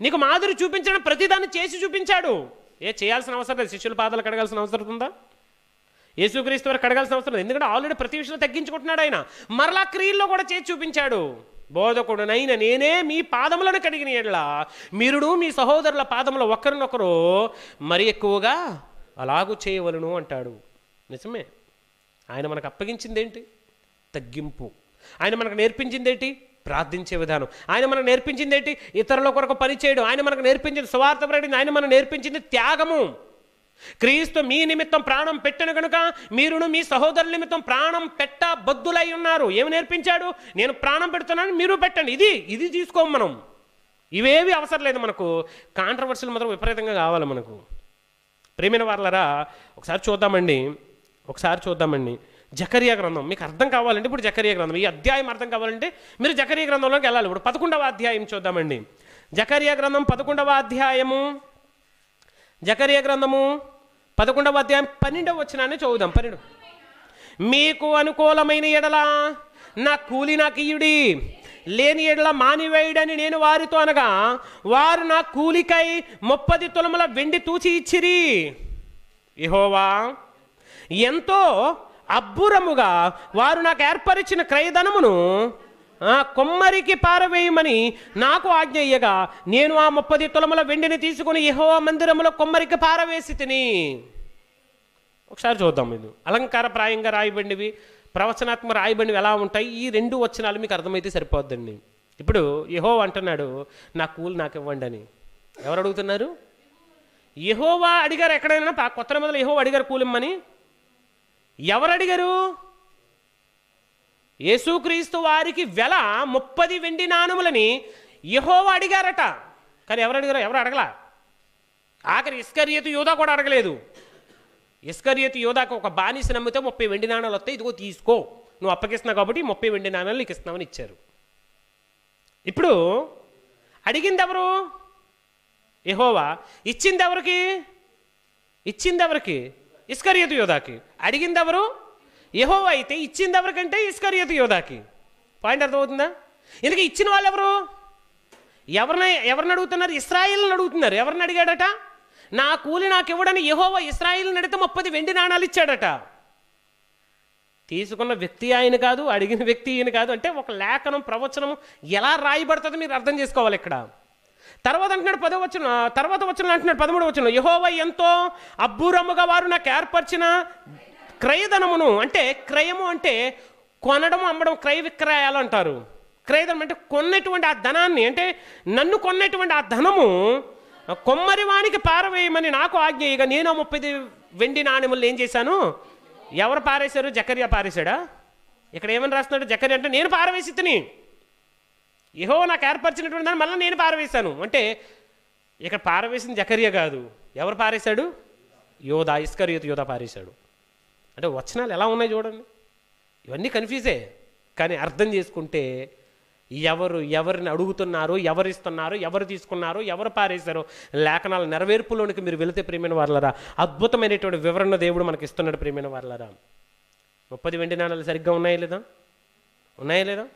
నీకు మాదిరి చూపించడం ప్రతిదాన్ని చేసి చూపించాడు ఏ చేయాల్సిన అవసరం లేదు శిష్యుల పాదాలు కడగాల్సిన అవసరం ఉందా యేసుక్రీస్తు వారు కడగాల్సిన అవసరం లేదు ఎందుకంటే ఆల్రెడీ ప్రతి విషయంలో తగ్గించుకుంటున్నాడు ఆయన మరలా క్రియల్లో కూడా చేసి చూపించాడు బోధకుడునైన నేనే మీ పాదములను కడిగిన ఎడ్లా మీరుడు మీ సహోదరుల పాదముల ఒకరినొకరు మరి ఎక్కువగా అలాగు చేయవలను అంటాడు నిజమే ఆయన మనకు ఏంటి తగ్గింపు ఆయన మనకు ఏంటి ప్రార్థించే విధానం ఆయన మనకు ఏంటి ఇతరుల కొరకు పనిచేయడం ఆయన మనకు నేర్పించింది స్వార్థ ఆయన మనకు నేర్పించింది త్యాగము క్రీస్తు మీ నిమిత్తం ప్రాణం పెట్టను కనుక మీరును మీ సహోదరుల నిమిత్తం ప్రాణం పెట్ట బద్దులై ఉన్నారు ఏమి నేర్పించాడు నేను ప్రాణం పెడుతున్నాను మీరు పెట్టండి ఇది ఇది తీసుకోం మనం ఇవేవి అవసరం లేదు మనకు కాంట్రవర్సీలు మాత్రం విపరీతంగా కావాలి మనకు ప్రేమైన వాళ్ళరా ఒకసారి చూద్దామండి ఒకసారి చూద్దామండి జకరియా గ్రంథం మీకు అర్థం కావాలంటే ఇప్పుడు జకరియా గ్రంథం ఈ అధ్యాయం అర్థం కావాలంటే మీరు జకరియా గ్రంథంలోకి వెళ్ళాలి ఇప్పుడు పదకొండవ అధ్యాయం చూద్దామండి జకరియా గ్రంథం పదకొండవ అధ్యాయము జకరియా గ్రంథము పదకొండవ అధ్యాయం పన్నెండవ వచ్చినాన్ని చదువుదాం పన్నెండు మీకు అనుకూలమైన ఎడలా నా కూలి నాకు ఇయుడి లేని ఎడల మానివేయుడని నేను వారితో అనగా వారు నా కూలికై ముప్పది తులముల వెండి తూచి ఇచ్చిరి ఇహోవా ఎంతో అబ్బురముగా వారు నాకు ఏర్పరిచిన క్రయధనమును కొమ్మరికి పారవేయమని నాకు ఆజ్ఞ ఇయ్యగా నేను ఆ ముప్పది తులముల వెండిని తీసుకుని యహోవా మందిరములో కొమ్మరికి పారవేసి తిని ఒకసారి చూద్దాం ఇది అలంకారప్రాయంగా రాయబడినవి ప్రవచనాత్మ రాయబడినవి ఎలా ఉంటాయి ఈ రెండు వచనాలు మీకు అర్థమైతే సరిపోద్దండి ఇప్పుడు యహో అంటున్నాడు నా కూలి నాకు ఇవ్వండి అని ఎవరు అడుగుతున్నారు యహోవా అడిగారు ఎక్కడైనా కొత్త మొదలు యహో అడిగారు కూలిమ్మని ఎవరు అడిగారు యేసుక్రీస్తు వారికి వెల ముప్పది వెండి నానుములని యహోవ అడిగారట కానీ ఎవరు అడిగారు ఎవరు అడగల ఆఖరి ఇస్కరియతు యోధా కూడా అడగలేదు ఇస్కరియతు యోధాకు ఒక బానిస నమ్మితే ముప్పై వెండి నాణాలు వస్తాయి ఇదిగో తీసుకో నువ్వు అప్పగిస్తున్నావు కాబట్టి ముప్పై వెండి నాణాలు నీకు ఇస్తున్నామని ఇచ్చారు ఇప్పుడు అడిగింది ఎవరు యహోవా ఇచ్చింది ఎవరికి ఇచ్చింది ఎవరికి ఇస్కరియతు యోధాకి అడిగింది ఎవరు యహో అయితే ఇచ్చింది ఎవరికంటే ఇస్కరియతు యోధాకి పాయింట్ అర్థమవుతుందా ఇందుకే ఇచ్చిన వాళ్ళు ఎవరు ఎవరిన ఎవరిని అడుగుతున్నారు ఇస్రాయిల్ని అడుగుతున్నారు ఎవరిని అడిగాడట నా కూలి నాకు ఇవ్వడని యహోవ ఇస్రాయిల్ని అడిగితే ముప్పది వెండి నాణాలు ఇచ్చాడట తీసుకున్న వ్యక్తి ఆయన కాదు అడిగిన వ్యక్తి ఈయన కాదు అంటే ఒక లేఖనం ప్రవచనం ఎలా రాయబడుతుందో మీరు అర్థం చేసుకోవాలి ఇక్కడ తర్వాత అంటున్నాడు పదో వచ్చిన తర్వాత వచ్చిన అంటున్నాడు పదమూడు వచ్చిన యహోవ ఎంతో అబ్బురమ్ముగా వారు నాకు ఏర్పరిచిన క్రయధనమును అంటే క్రయము అంటే కొనడం అమ్మడం క్రయ విక్రయాలు అంటారు క్రయధనం అంటే కొన్నటువంటి ఆ ధనాన్ని అంటే నన్ను కొన్నటువంటి ఆ ధనము కొమ్మరి వానికి పారవేయమని నాకు ఆజ్ఞ ఇక నేను ముప్పై వెండి నాణ్యములు ఏం చేశాను ఎవరు పారేశారు జకర్య పారేశాడా ఇక్కడ ఏమని రాస్తున్నాడు జకరియా అంటే నేను పారవేసి తిని ఏహో నాకు ఏర్పరిచినటువంటి దాన్ని మళ్ళీ నేను పారవేశాను అంటే ఇక్కడ పారవేసిన జకర్య కాదు ఎవరు పారేశాడు యోధ ఇస్కర్ యోధ పారేశాడు అంటే వచనాలు ఎలా ఉన్నాయి చూడండి ఇవన్నీ కన్ఫ్యూజే కానీ అర్థం చేసుకుంటే ఎవరు ఎవరిని అడుగుతున్నారు ఎవరిస్తున్నారు ఎవరు తీసుకున్నారు ఎవరు పారేశారు లేఖనాల నెరవేర్పులోనికి మీరు వెళితే ప్రియమైన వారలరా అద్భుతమైనటువంటి వివరణ దేవుడు మనకి ఇస్తున్నాడు ప్రియమైన వారలరా ముప్పది వెండి నాణాలు సరిగ్గా ఉన్నాయా లేదా ఉన్నాయా లేదా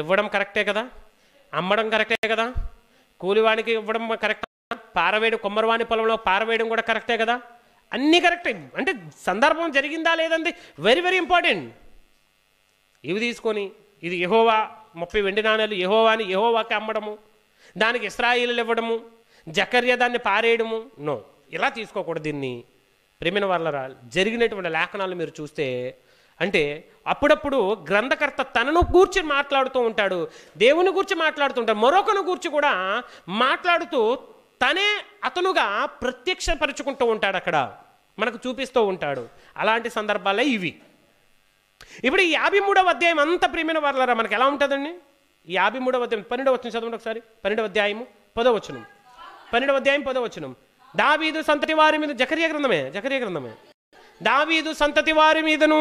ఇవ్వడం కరెక్టే కదా అమ్మడం కరెక్టే కదా కూలివానికి ఇవ్వడం కరెక్ట్ పారవేయడం కొమ్మరివాణి పొలంలో పారవేయడం కూడా కరెక్టే కదా అన్నీ కరెక్ట్ అంటే సందర్భం జరిగిందా లేదంది వెరీ వెరీ ఇంపార్టెంట్ ఇవి తీసుకొని ఇది యహోవా ముప్పై వెండి నాణ్యాలు యహోవాని యహోవాకి అమ్మడము దానికి ఇస్రాయిలు ఇవ్వడము జకర్య దాన్ని పారేయడము నో ఇలా తీసుకోకూడదు దీన్ని ప్రేమిన వాళ్ళరా జరిగినటువంటి లేఖనాలు మీరు చూస్తే అంటే అప్పుడప్పుడు గ్రంథకర్త తనను గూర్చి మాట్లాడుతూ ఉంటాడు దేవుని గూర్చి మాట్లాడుతుంటాడు మరొకను గూర్చి కూడా మాట్లాడుతూ తనే అతనుగా ప్రత్యక్షపరుచుకుంటూ ఉంటాడు అక్కడ మనకు చూపిస్తూ ఉంటాడు అలాంటి సందర్భాలే ఇవి ఇప్పుడు ఈ యాభై మూడవ అధ్యాయం అంత ప్రియమైన వర్లరా మనకు ఎలా ఉంటుందండి ఈ యాభై మూడవ అధ్యాయం పన్నెండవ వచ్చిన చదవండి ఒకసారి పన్నెండవ అధ్యాయము పదో వచనం పన్నెండవ అధ్యాయం పదో వచనం దావీదు సంతతి వారి మీద జకరియ గ్రంథమే జకరియ గ్రంథమే దావీదు సంతతి వారి మీదను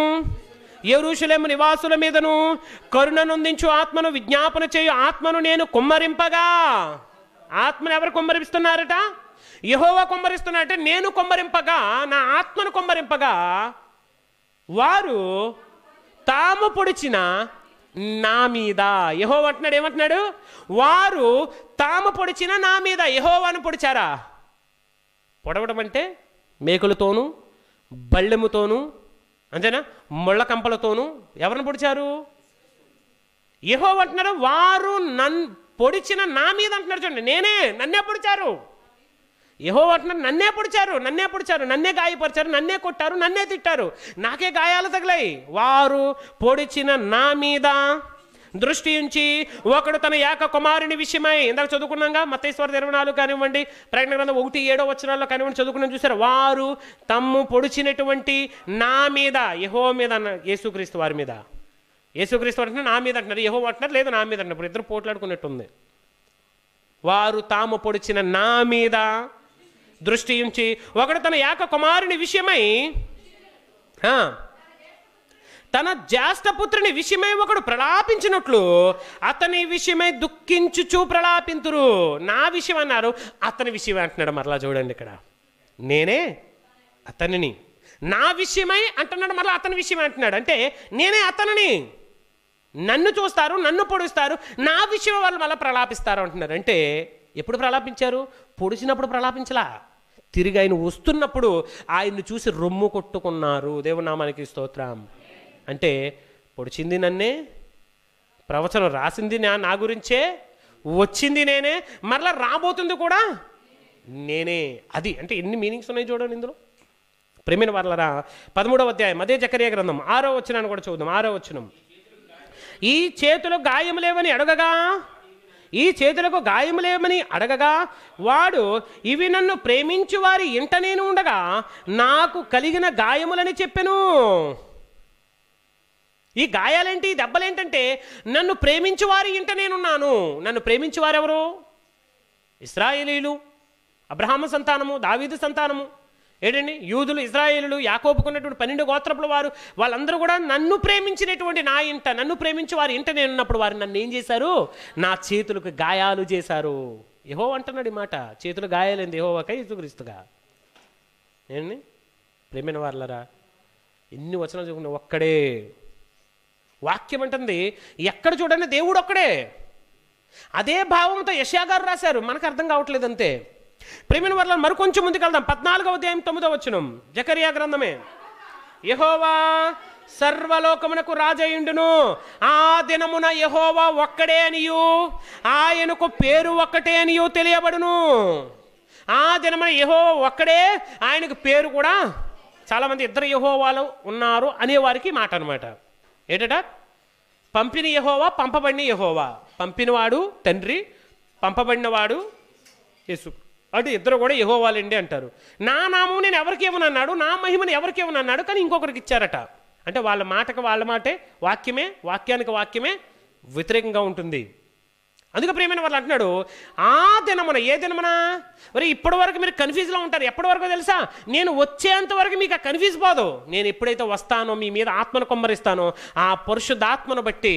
ఎరుషులేము నివాసుల మీదను కరుణనొందించు ఆత్మను విజ్ఞాపన చేయు ఆత్మను నేను కుమ్మరింపగా ఆత్మను ఎవరు కుమ్మరిపిస్తున్నారట యహోవా కొమ్మరిస్తున్నా అంటే నేను కొమ్మరింపగా నా ఆత్మను కొమ్మరింపగా వారు తాము పొడిచిన నా మీద యహో అంటున్నాడు ఏమంటున్నాడు వారు తాము పొడిచిన నా మీద యహోవాను పొడిచారా పొడవడం అంటే మేకులతోనూ బళ్ళెముతోనూ అంతేనా ముళ్ళ కంపలతోనూ ఎవరిని పొడిచారు యహో అంటున్నారు వారు నన్ను పొడిచిన నా మీద అంటున్నారు చూడండి నేనే నన్నే పొడిచారు ఏహో అంటున్నారు నన్నే పొడిచారు నన్నే పొడిచారు నన్నే గాయపరిచారు నన్నే కొట్టారు నన్నే తిట్టారు నాకే గాయాలు తగిలాయి వారు పొడిచిన నా మీద దృష్టి ఉంచి ఒకడు తన ఏక కుమారుని విషయమై ఇందాక చదువుకున్నాగా మతేశ్వర ఇరవై నాలుగు కానివ్వండి ప్రకటన గ్రంథం ఒకటి ఏడో వచనాల్లో కానివ్వండి చదువుకున్నాను చూసారు వారు తమ్ము పొడిచినటువంటి నా మీద యహో మీద యేసుక్రీస్తు వారి మీద యేసుక్రీస్తు అంటున్నారు నా మీద అంటున్నారు యహో అంటున్నారు లేదు నా మీద అంటున్నారు ఇప్పుడు ఇద్దరు పోట్లాడుకున్నట్టుంది వారు తాము పొడిచిన నా మీద దృష్టి ఉంచి ఒకడు తన యాక కుమారుని విషయమై తన జ్యేష్ఠపుత్రుని విషయమై ఒకడు ప్రలాపించినట్లు అతని విషయమై దుఃఖించుచు ప్రలాపింతురు నా విషయం అన్నారు అతని విషయం అంటున్నాడు మరలా చూడండి ఇక్కడ నేనే అతనిని నా విషయమై అంటున్నాడు మరలా అతని విషయం అంటున్నాడు అంటే నేనే అతనిని నన్ను చూస్తారు నన్ను పొడుస్తారు నా విషయం వాళ్ళు మళ్ళీ ప్రలాపిస్తారు అంటున్నారు అంటే ఎప్పుడు ప్రలాపించారు పొడిచినప్పుడు ప్రలాపించలా తిరిగి ఆయన వస్తున్నప్పుడు ఆయన్ని చూసి రొమ్ము కొట్టుకున్నారు దేవునామానికి స్తోత్రం అంటే పొడిచింది నన్నే ప్రవచనం రాసింది నా నా గురించే వచ్చింది నేనే మరలా రాబోతుంది కూడా నేనే అది అంటే ఎన్ని మీనింగ్స్ ఉన్నాయి చూడండి ఇందులో ప్రేమిన వాళ్ళరా పదమూడవ అధ్యాయం అదే జకరియా గ్రంథం ఆరో వచ్చినాన్ని కూడా చూద్దాం ఆరో వచ్చినం ఈ చేతులు గాయం లేవని అడగగా ఈ చేతులకు గాయములేమని అడగగా వాడు ఇవి నన్ను ప్రేమించు వారి ఇంట నేను ఉండగా నాకు కలిగిన గాయములని చెప్పెను ఈ గాయాలేంటి దెబ్బలేంటంటే నన్ను ప్రేమించు వారి ఇంట నేనున్నాను నన్ను ప్రేమించు వారెవరు ఇస్రాయేలీలు అబ్రహాము సంతానము దావీదు సంతానము ఏంటండి యూదులు ఇజ్రాయేలు యాకోపుకున్నటువంటి పన్నెండు గోత్రపుల వారు వాళ్ళందరూ కూడా నన్ను ప్రేమించినటువంటి నా ఇంట నన్ను ప్రేమించి వారి ఇంట నేను ఉన్నప్పుడు వారు నన్ను ఏం చేశారు నా చేతులకు గాయాలు చేశారు యహో అంటున్నాడు ఈ మాట చేతులు గాయాలైంది ఒక ఇసుక్రీస్తుగా ఏమండి ప్రేమైన వాళ్ళరా ఎన్ని వచనాలు చూడండి ఒక్కడే వాక్యం అంటుంది ఎక్కడ చూడండి దేవుడు ఒక్కడే అదే భావంతో యశాగారు రాశారు మనకు అర్థం కావట్లేదు అంతే ప్రేమిన వర్ల మరికొంచెం వెళ్దాం పద్నాలుగవ అధ్యాయం తొమ్మిదో వచ్చునం జకరియా గ్రంథమే యహోవా సర్వలోకమునకు రాజయుండును ఆ దినమున యహోవా ఒక్కడే అనియు ఆయనకు పేరు ఒక్కటే అనియు తెలియబడును ఆ దినమున యహోవా ఒక్కడే ఆయనకు పేరు కూడా చాలామంది ఇద్దరు యహోవాలు ఉన్నారు అనేవారికి మాట అనమాట ఏంటట పంపిన యహోవా పంపబడిన యహోవా పంపినవాడు తండ్రి పంపబడినవాడు యేసు అటు ఇద్దరు కూడా యహోవాలండి అంటారు నా నాము నేను అన్నాడు నా మహిమను అన్నాడు కానీ ఇంకొకరికి ఇచ్చారట అంటే వాళ్ళ మాటకు వాళ్ళ మాటే వాక్యమే వాక్యానికి వాక్యమే వ్యతిరేకంగా ఉంటుంది అందుకే ప్రేమైన వాళ్ళు అంటున్నాడు ఆ దినమున ఏ దినమున మరి ఇప్పటి వరకు మీరు కన్ఫ్యూజ్లో ఉంటారు ఎప్పటి వరకు తెలుసా నేను వచ్చేంత వరకు మీకు ఆ కన్ఫ్యూజ్ పోదు నేను ఎప్పుడైతే వస్తానో మీ మీద ఆత్మను కొమ్మరిస్తానో ఆ పరిశుద్ధాత్మను బట్టి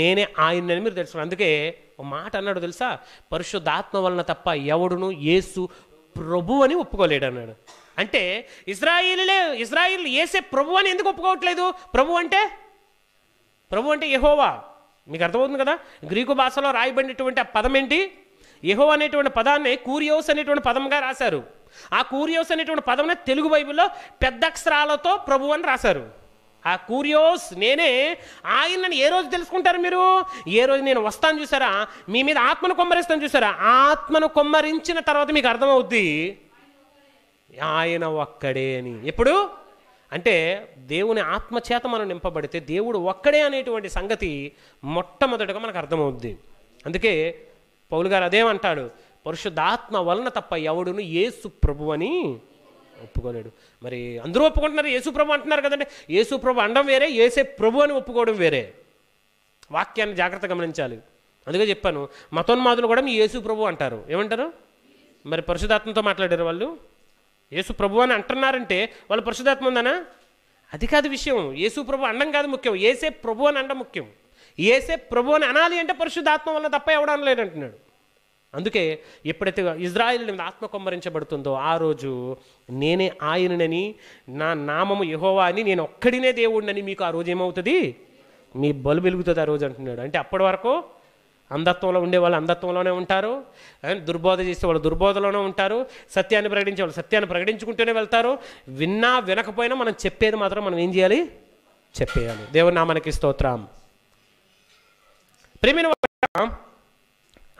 నేనే ఆయనని మీరు తెలుసుకున్నాను అందుకే ఒక మాట అన్నాడు తెలుసా పరిశుద్ధాత్మ వలన తప్ప ఎవడును ఏసు ప్రభు అని ఒప్పుకోలేడు అన్నాడు అంటే ఇజ్రాయిలే ఇజ్రాయిల్ ఏసే ప్రభు అని ఎందుకు ఒప్పుకోవట్లేదు ప్రభు అంటే ప్రభు అంటే యహోవా మీకు అర్థమవుతుంది కదా గ్రీకు భాషలో రాయబడినటువంటి ఆ పదం ఏంటి యహో అనేటువంటి పదాన్ని కూరియోస్ అనేటువంటి పదంగా రాశారు ఆ కూరియోస్ అనేటువంటి పదం తెలుగు బైబిల్లో పెద్ద అక్షరాలతో ప్రభు అని రాశారు ఆ కూరియోస్ నేనే ఆయన నన్ను ఏ రోజు తెలుసుకుంటారు మీరు ఏ రోజు నేను వస్తాను చూసారా మీ మీద ఆత్మను కొమ్మరిస్తాను చూసారా ఆత్మను కొమ్మరించిన తర్వాత మీకు అర్థమవుద్ది ఆయన ఒక్కడే అని ఎప్పుడు అంటే దేవుని ఆత్మచేత మనం నింపబడితే దేవుడు ఒక్కడే అనేటువంటి సంగతి మొట్టమొదటగా మనకు అర్థమవుద్ది అందుకే పౌలు గారు అదేమంటాడు పరిశుద్ధాత్మ వలన తప్ప ఎవడును ఏసు ప్రభు అని ఒప్పుకోలేడు మరి అందరూ ఒప్పుకుంటున్నారు యేసుప్రభు అంటున్నారు కదండి యేసుప్రభు అండం వేరే ఏసే ప్రభు అని ఒప్పుకోవడం వేరే వాక్యాన్ని జాగ్రత్త గమనించాలి అందుకే చెప్పాను మతోన్మాదులు కూడా మీ యేసు ప్రభు అంటారు ఏమంటారు మరి పరిశుధాత్మతో మాట్లాడారు వాళ్ళు యేసు ప్రభు అని అంటున్నారంటే వాళ్ళు పరిశుధాత్మ ఉందనా అది కాదు విషయం యేసు ప్రభు అండం కాదు ముఖ్యం ఏసే ప్రభు అని అండం ముఖ్యం ఏసే ప్రభు అని అనాలి అంటే పరిశుధాత్మ వల్ల తప్ప ఎవడం లేడంటున్నాడు అందుకే ఎప్పుడైతే ఇజ్రాయిల్ మీద ఆత్మ కొమ్మరించబడుతుందో ఆ రోజు నేనే ఆయననని నా నామము యహోవా అని నేను ఒక్కడినే దేవుడినని మీకు ఆ రోజు ఏమవుతుంది మీ బలు వెలుగుతుంది ఆ రోజు అంటున్నాడు అంటే అప్పటి వరకు అంధత్వంలో ఉండే వాళ్ళు అంధత్వంలోనే ఉంటారు దుర్బోధ చేసే వాళ్ళు దుర్బోధలోనే ఉంటారు సత్యాన్ని ప్రకటించే వాళ్ళు సత్యాన్ని ప్రకటించుకుంటూనే వెళ్తారు విన్నా వినకపోయినా మనం చెప్పేది మాత్రం మనం ఏం చేయాలి చెప్పేయాలి దేవుడు నా మనకి స్తోత్రం ప్రేమైన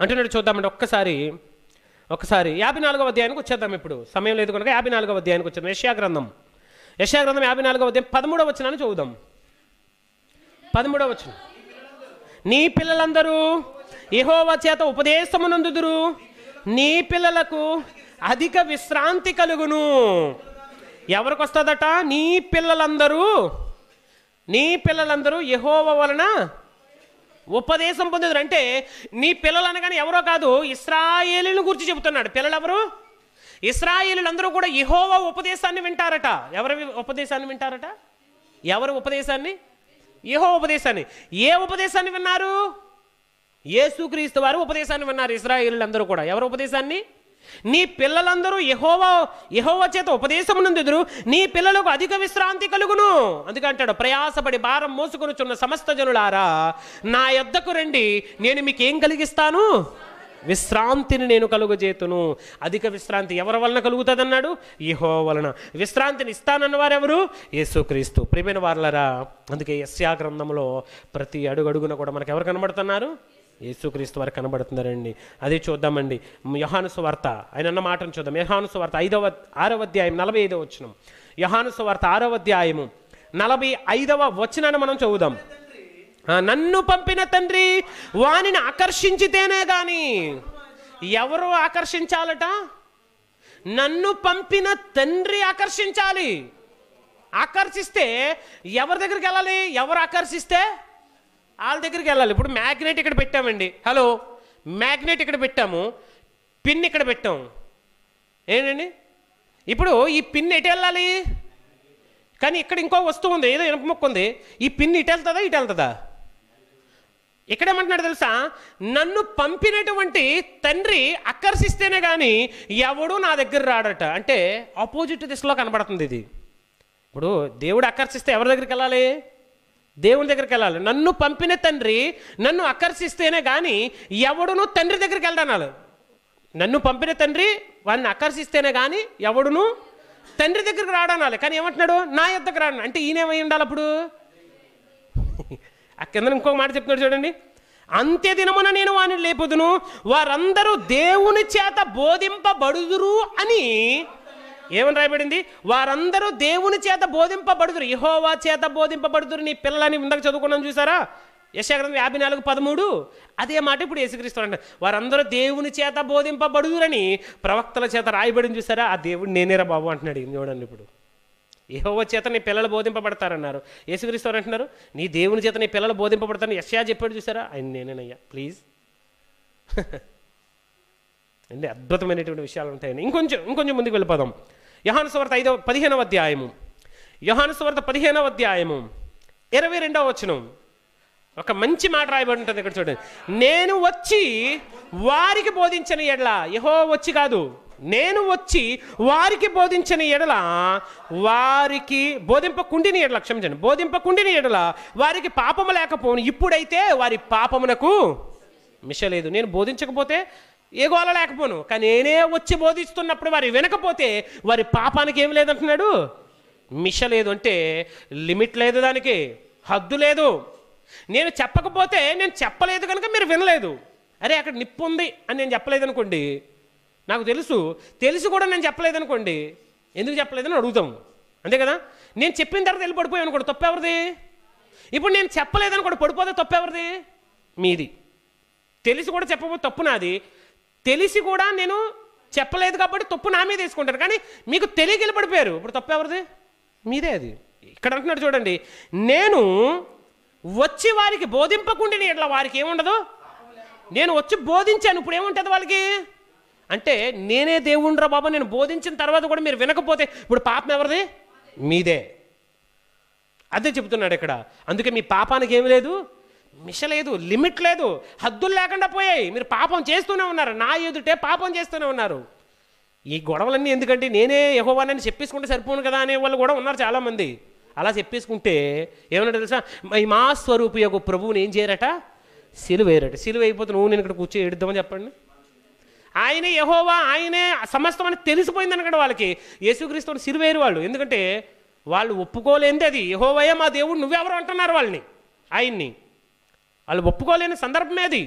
అంటున్నాడు చూద్దామండి ఒక్కసారి ఒకసారి యాభై నాలుగవ అధ్యాయానికి వచ్చేద్దాం ఇప్పుడు సమయం లేదు కనుక యాభై నాలుగవ అధ్యాయానికి వచ్చేద్దాం యశ్యా గ్రంథం గ్రంథం యాభై నాలుగవ అధ్యాయం పదమూడవ వచ్చినాన్ని చూద్దాం పదమూడవ వచ్చిన నీ పిల్లలందరూ యహోవ చేత ఉపదేశమునందుదురు నీ పిల్లలకు అధిక విశ్రాంతి కలుగును ఎవరికి వస్తుందట నీ పిల్లలందరూ నీ పిల్లలందరూ ఎహోవ వలన ఉపదేశం పొందేదురు అంటే నీ పిల్లలు అనగానే ఎవరో కాదు ఇస్రాయేలీని గురించి చెబుతున్నాడు పిల్లలు ఎవరు ఇస్రాయేలీలందరూ కూడా ఇహోవా ఉపదేశాన్ని వింటారట ఎవరి ఉపదేశాన్ని వింటారట ఎవరి ఉపదేశాన్ని ఇహో ఉపదేశాన్ని ఏ ఉపదేశాన్ని విన్నారు ఏసుక్రీస్తు వారు ఉపదేశాన్ని విన్నారు ఇస్రాయేలీలందరూ కూడా ఎవరి ఉపదేశాన్ని నీ పిల్లలందరూ యహోవా యహోవ చేత ఉపదేశమునందుదురు నీ పిల్లలకు అధిక విశ్రాంతి కలుగును అందుకంటాడు ప్రయాసపడి భారం చున్న సమస్త జనులారా నా యొద్దకు రండి నేను మీకేం కలిగిస్తాను విశ్రాంతిని నేను కలుగజేతును అధిక విశ్రాంతి ఎవరి వలన కలుగుతుందన్నాడు యహో వలన విశ్రాంతిని ఇస్తానన్న వారెవరు యేసుక్రీస్తు ప్రేమైన వార్లరా అందుకే యస్యా గ్రంథంలో ప్రతి అడుగడుగున కూడా మనకు ఎవరు కనబడుతున్నారు యేసుక్రీస్తు వారు కనబడుతున్నారండి అది చూద్దామండి యహానుసు వార్త ఆయన అన్న మాటను చూద్దాం యహానుసు వార్త ఐదవ ఆరవ అధ్యాయం నలభై ఐదవ వచనం యహానుసు వార్త ఆరవ అధ్యాయము నలభై ఐదవ వచనాన్ని మనం చదువుదాం నన్ను పంపిన తండ్రి వానిని ఆకర్షించితేనే కానీ ఎవరు ఆకర్షించాలట నన్ను పంపిన తండ్రి ఆకర్షించాలి ఆకర్షిస్తే ఎవరి దగ్గరికి వెళ్ళాలి ఎవరు ఆకర్షిస్తే వాళ్ళ దగ్గరికి వెళ్ళాలి ఇప్పుడు మ్యాగ్నెట్ ఇక్కడ పెట్టామండి హలో మ్యాగ్నెట్ ఇక్కడ పెట్టాము పిన్ ఇక్కడ పెట్టాము ఏంటండి ఇప్పుడు ఈ పిన్ ఎటు వెళ్ళాలి కానీ ఇక్కడ ఇంకో వస్తువు ఉంది ఏదో ఇనప మొక్క ఉంది ఈ పిన్ ఇటు వెళ్తుందా ఇటు వెళ్తుందా ఇక్కడేమంటున్నాడు తెలుసా నన్ను పంపినటువంటి తండ్రి ఆకర్షిస్తేనే కానీ ఎవడూ నా దగ్గర రాడట అంటే ఆపోజిట్ దిశలో కనబడుతుంది ఇది ఇప్పుడు దేవుడు ఆకర్షిస్తే ఎవరి దగ్గరికి వెళ్ళాలి దేవుని దగ్గరికి వెళ్ళాలి నన్ను పంపిన తండ్రి నన్ను ఆకర్షిస్తేనే కానీ ఎవడును తండ్రి దగ్గరికి వెళ్ళడాలి నన్ను పంపిన తండ్రి వాడిని ఆకర్షిస్తేనే కానీ ఎవడును తండ్రి దగ్గరికి రావడాలి కానీ ఏమంటున్నాడు నా యొద్దకు రాను అంటే ఈయనేమై ఉండాలి అప్పుడు ఆ కింద ఇంకొక మాట చెప్తున్నాడు చూడండి అంత్య దినమున నేను వాని లేపుదును వారందరూ దేవుని చేత బోధింపబడుదురు అని ఏమని రాయబడింది వారందరూ దేవుని చేత బోధింపబడుదురు ఇహోవా చేత బోధింపబడుదురు నీ పిల్లలని ఇందాక చదువుకున్నాం చూసారా యశాగ్రంథం యాభై నాలుగు పదమూడు అదే మాట ఇప్పుడు యేసుక్రీస్తు వారందరూ దేవుని చేత బోధింపబడుదురని ప్రవక్తల చేత రాయబడింది చూసారా ఆ దేవుడు నేనేరా బాబు అంటున్నాడు చూడండి ఇప్పుడు యహోవ చేత నీ పిల్లలు బోధింపబడతారన్నారు యేసుక్రీస్తు అంటున్నారు నీ దేవుని చేత నీ పిల్లలు బోధింపబడతారని యశయా చెప్పాడు చూసారా ఆయన నేనేనయ్యా ప్లీజ్ అంటే అద్భుతమైనటువంటి విషయాలు ఉంటాయని ఇంకొంచెం ఇంకొంచెం ముందుకు వెళ్ళిపోదాం యహాను సువార్త ఐదవ పదిహేనవ అధ్యాయము యహాను సువార్త పదిహేనవ అధ్యాయము ఇరవై రెండవ వచనం ఒక మంచి మాట రాయబడి ఉంటుంది ఇక్కడ చూడండి నేను వచ్చి వారికి బోధించిన ఎడల యహో వచ్చి కాదు నేను వచ్చి వారికి బోధించిన ఎడల వారికి కుండిని ఎడల క్షమించండి కుండిని ఎడల వారికి పాపము లేకపోను ఇప్పుడైతే వారి పాపమునకు మిషలేదు నేను బోధించకపోతే ఏ గోల లేకపోను కానీ నేనే వచ్చి బోధిస్తున్నప్పుడు వారి వినకపోతే వారి పాపానికి ఏం లేదంటున్నాడు మిష లేదు అంటే లిమిట్ లేదు దానికి హద్దు లేదు నేను చెప్పకపోతే నేను చెప్పలేదు కనుక మీరు వినలేదు అరే అక్కడ నిప్పు ఉంది అని నేను చెప్పలేదు అనుకోండి నాకు తెలుసు తెలుసు కూడా నేను చెప్పలేదు అనుకోండి ఎందుకు చెప్పలేదని అడుగుతాము అంతే కదా నేను చెప్పిన తర్వాత వెళ్ళి పడిపోయాను కూడా తప్పెవరిది ఇప్పుడు నేను చెప్పలేదని కూడా పడిపోతే తప్పెవరిది మీది తెలిసి కూడా చెప్పకపోతే తప్పు నాది తెలిసి కూడా నేను చెప్పలేదు కాబట్టి తప్పు నా మీద తీసుకుంటారు కానీ మీకు తెలియగలబడిపోయారు ఇప్పుడు తప్పు ఎవరిది మీదే అది ఇక్కడ అంటున్నాడు చూడండి నేను వచ్చి వారికి బోధింపకుండా ఇట్లా వారికి ఏముండదు నేను వచ్చి బోధించాను ఇప్పుడు ఏముంటుంది వాళ్ళకి అంటే నేనే దేవుండ్రా బాబా నేను బోధించిన తర్వాత కూడా మీరు వినకపోతే ఇప్పుడు పాపం ఎవరిది మీదే అదే చెప్తున్నాడు ఇక్కడ అందుకే మీ పాపానికి ఏమి లేదు మిష లేదు లిమిట్ లేదు హద్దులు లేకుండా పోయాయి మీరు పాపం చేస్తూనే ఉన్నారు నా ఎదుటే పాపం చేస్తూనే ఉన్నారు ఈ గొడవలన్నీ ఎందుకంటే నేనే యహోవానని చెప్పేసుకుంటే సరిపోను కదా అనే వాళ్ళు కూడా ఉన్నారు చాలామంది అలా చెప్పేసుకుంటే ఏమన్నా తెలుసా మా స్వరూపు యొక్క ప్రభువుని ఏం చేయరట సిలువేరట సిలువ అయిపోతే నువ్వు నేను ఇక్కడ కూర్చో ఏడుద్దామని చెప్పండి ఆయనే యహోవా ఆయనే సమస్తమని తెలిసిపోయింది అనకడ వాళ్ళకి యేసుక్రీస్తుని సిలువేరు వాళ్ళు ఎందుకంటే వాళ్ళు ఒప్పుకోలేంది అది యహోవయ్య మా దేవుడు నువ్వెవరు అంటున్నారు వాళ్ళని ఆయన్ని వాళ్ళు ఒప్పుకోలేని సందర్భమే అది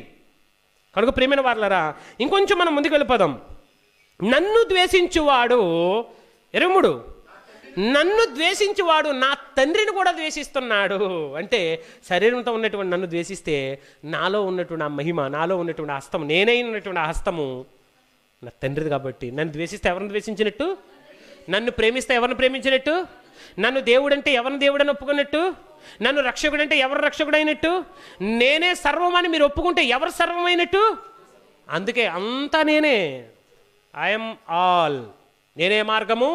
కనుక ప్రేమైన వాళ్ళరా ఇంకొంచెం మనం ముందుకు వెళ్ళిపోదాం నన్ను ద్వేషించువాడు ఎరుముడు నన్ను ద్వేషించువాడు నా తండ్రిని కూడా ద్వేషిస్తున్నాడు అంటే శరీరంతో ఉన్నటువంటి నన్ను ద్వేషిస్తే నాలో ఉన్నటువంటి ఆ మహిమ నాలో ఉన్నటువంటి హస్తం నేనైనటువంటి ఆ హస్తము నా తండ్రిది కాబట్టి నన్ను ద్వేషిస్తే ఎవరిని ద్వేషించినట్టు నన్ను ప్రేమిస్తే ఎవరిని ప్రేమించినట్టు నన్ను దేవుడంటే ఎవరిని దేవుడని ఒప్పుకున్నట్టు నన్ను రక్షకుడు అంటే ఎవరు రక్షకుడైనట్టు నేనే సర్వమని మీరు ఒప్పుకుంటే ఎవరు సర్వమైనట్టు అందుకే అంతా నేనే ఐఎమ్ ఆల్ నేనే మార్గము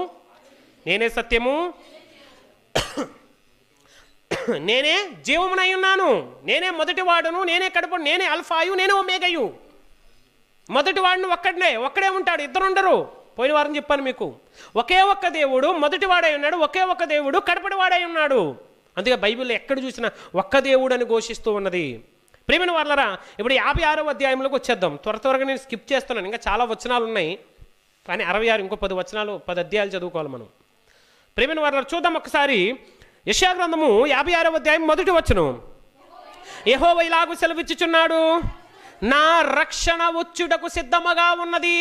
నేనే సత్యము నేనే జీవమునై ఉన్నాను నేనే మొదటి వాడును నేనే కడుపు నేనే అల్ఫాయు నేనే ఒమేగయు వాడిని ఒక్కడనే ఒక్కడే ఉంటాడు ఇద్దరు ఉండరు పోయిన వారం చెప్పాను మీకు ఒకే ఒక్క దేవుడు మొదటి వాడై ఉన్నాడు ఒకే ఒక్క దేవుడు వాడై ఉన్నాడు అందుకే బైబిల్ ఎక్కడ చూసినా ఒక్క దేవుడు అని ఘోషిస్తూ ఉన్నది ప్రేమిన వాళ్ళరా ఇప్పుడు యాభై ఆరో అధ్యాయంలోకి వచ్చేద్దాం త్వర త్వరగా నేను స్కిప్ చేస్తున్నాను ఇంకా చాలా వచనాలు ఉన్నాయి కానీ అరవై ఆరు ఇంకో పది వచనాలు పది అధ్యాయాలు చదువుకోవాలి మనం ప్రేమిన వాళ్ళ చూద్దాం ఒకసారి యశాగ్రంథము యాభై ఆరో అధ్యాయం మొదటి వచనం ఏహో వైలాగు సెలవిచ్చుచున్నాడు నా రక్షణ వచ్చుటకు సిద్ధముగా ఉన్నది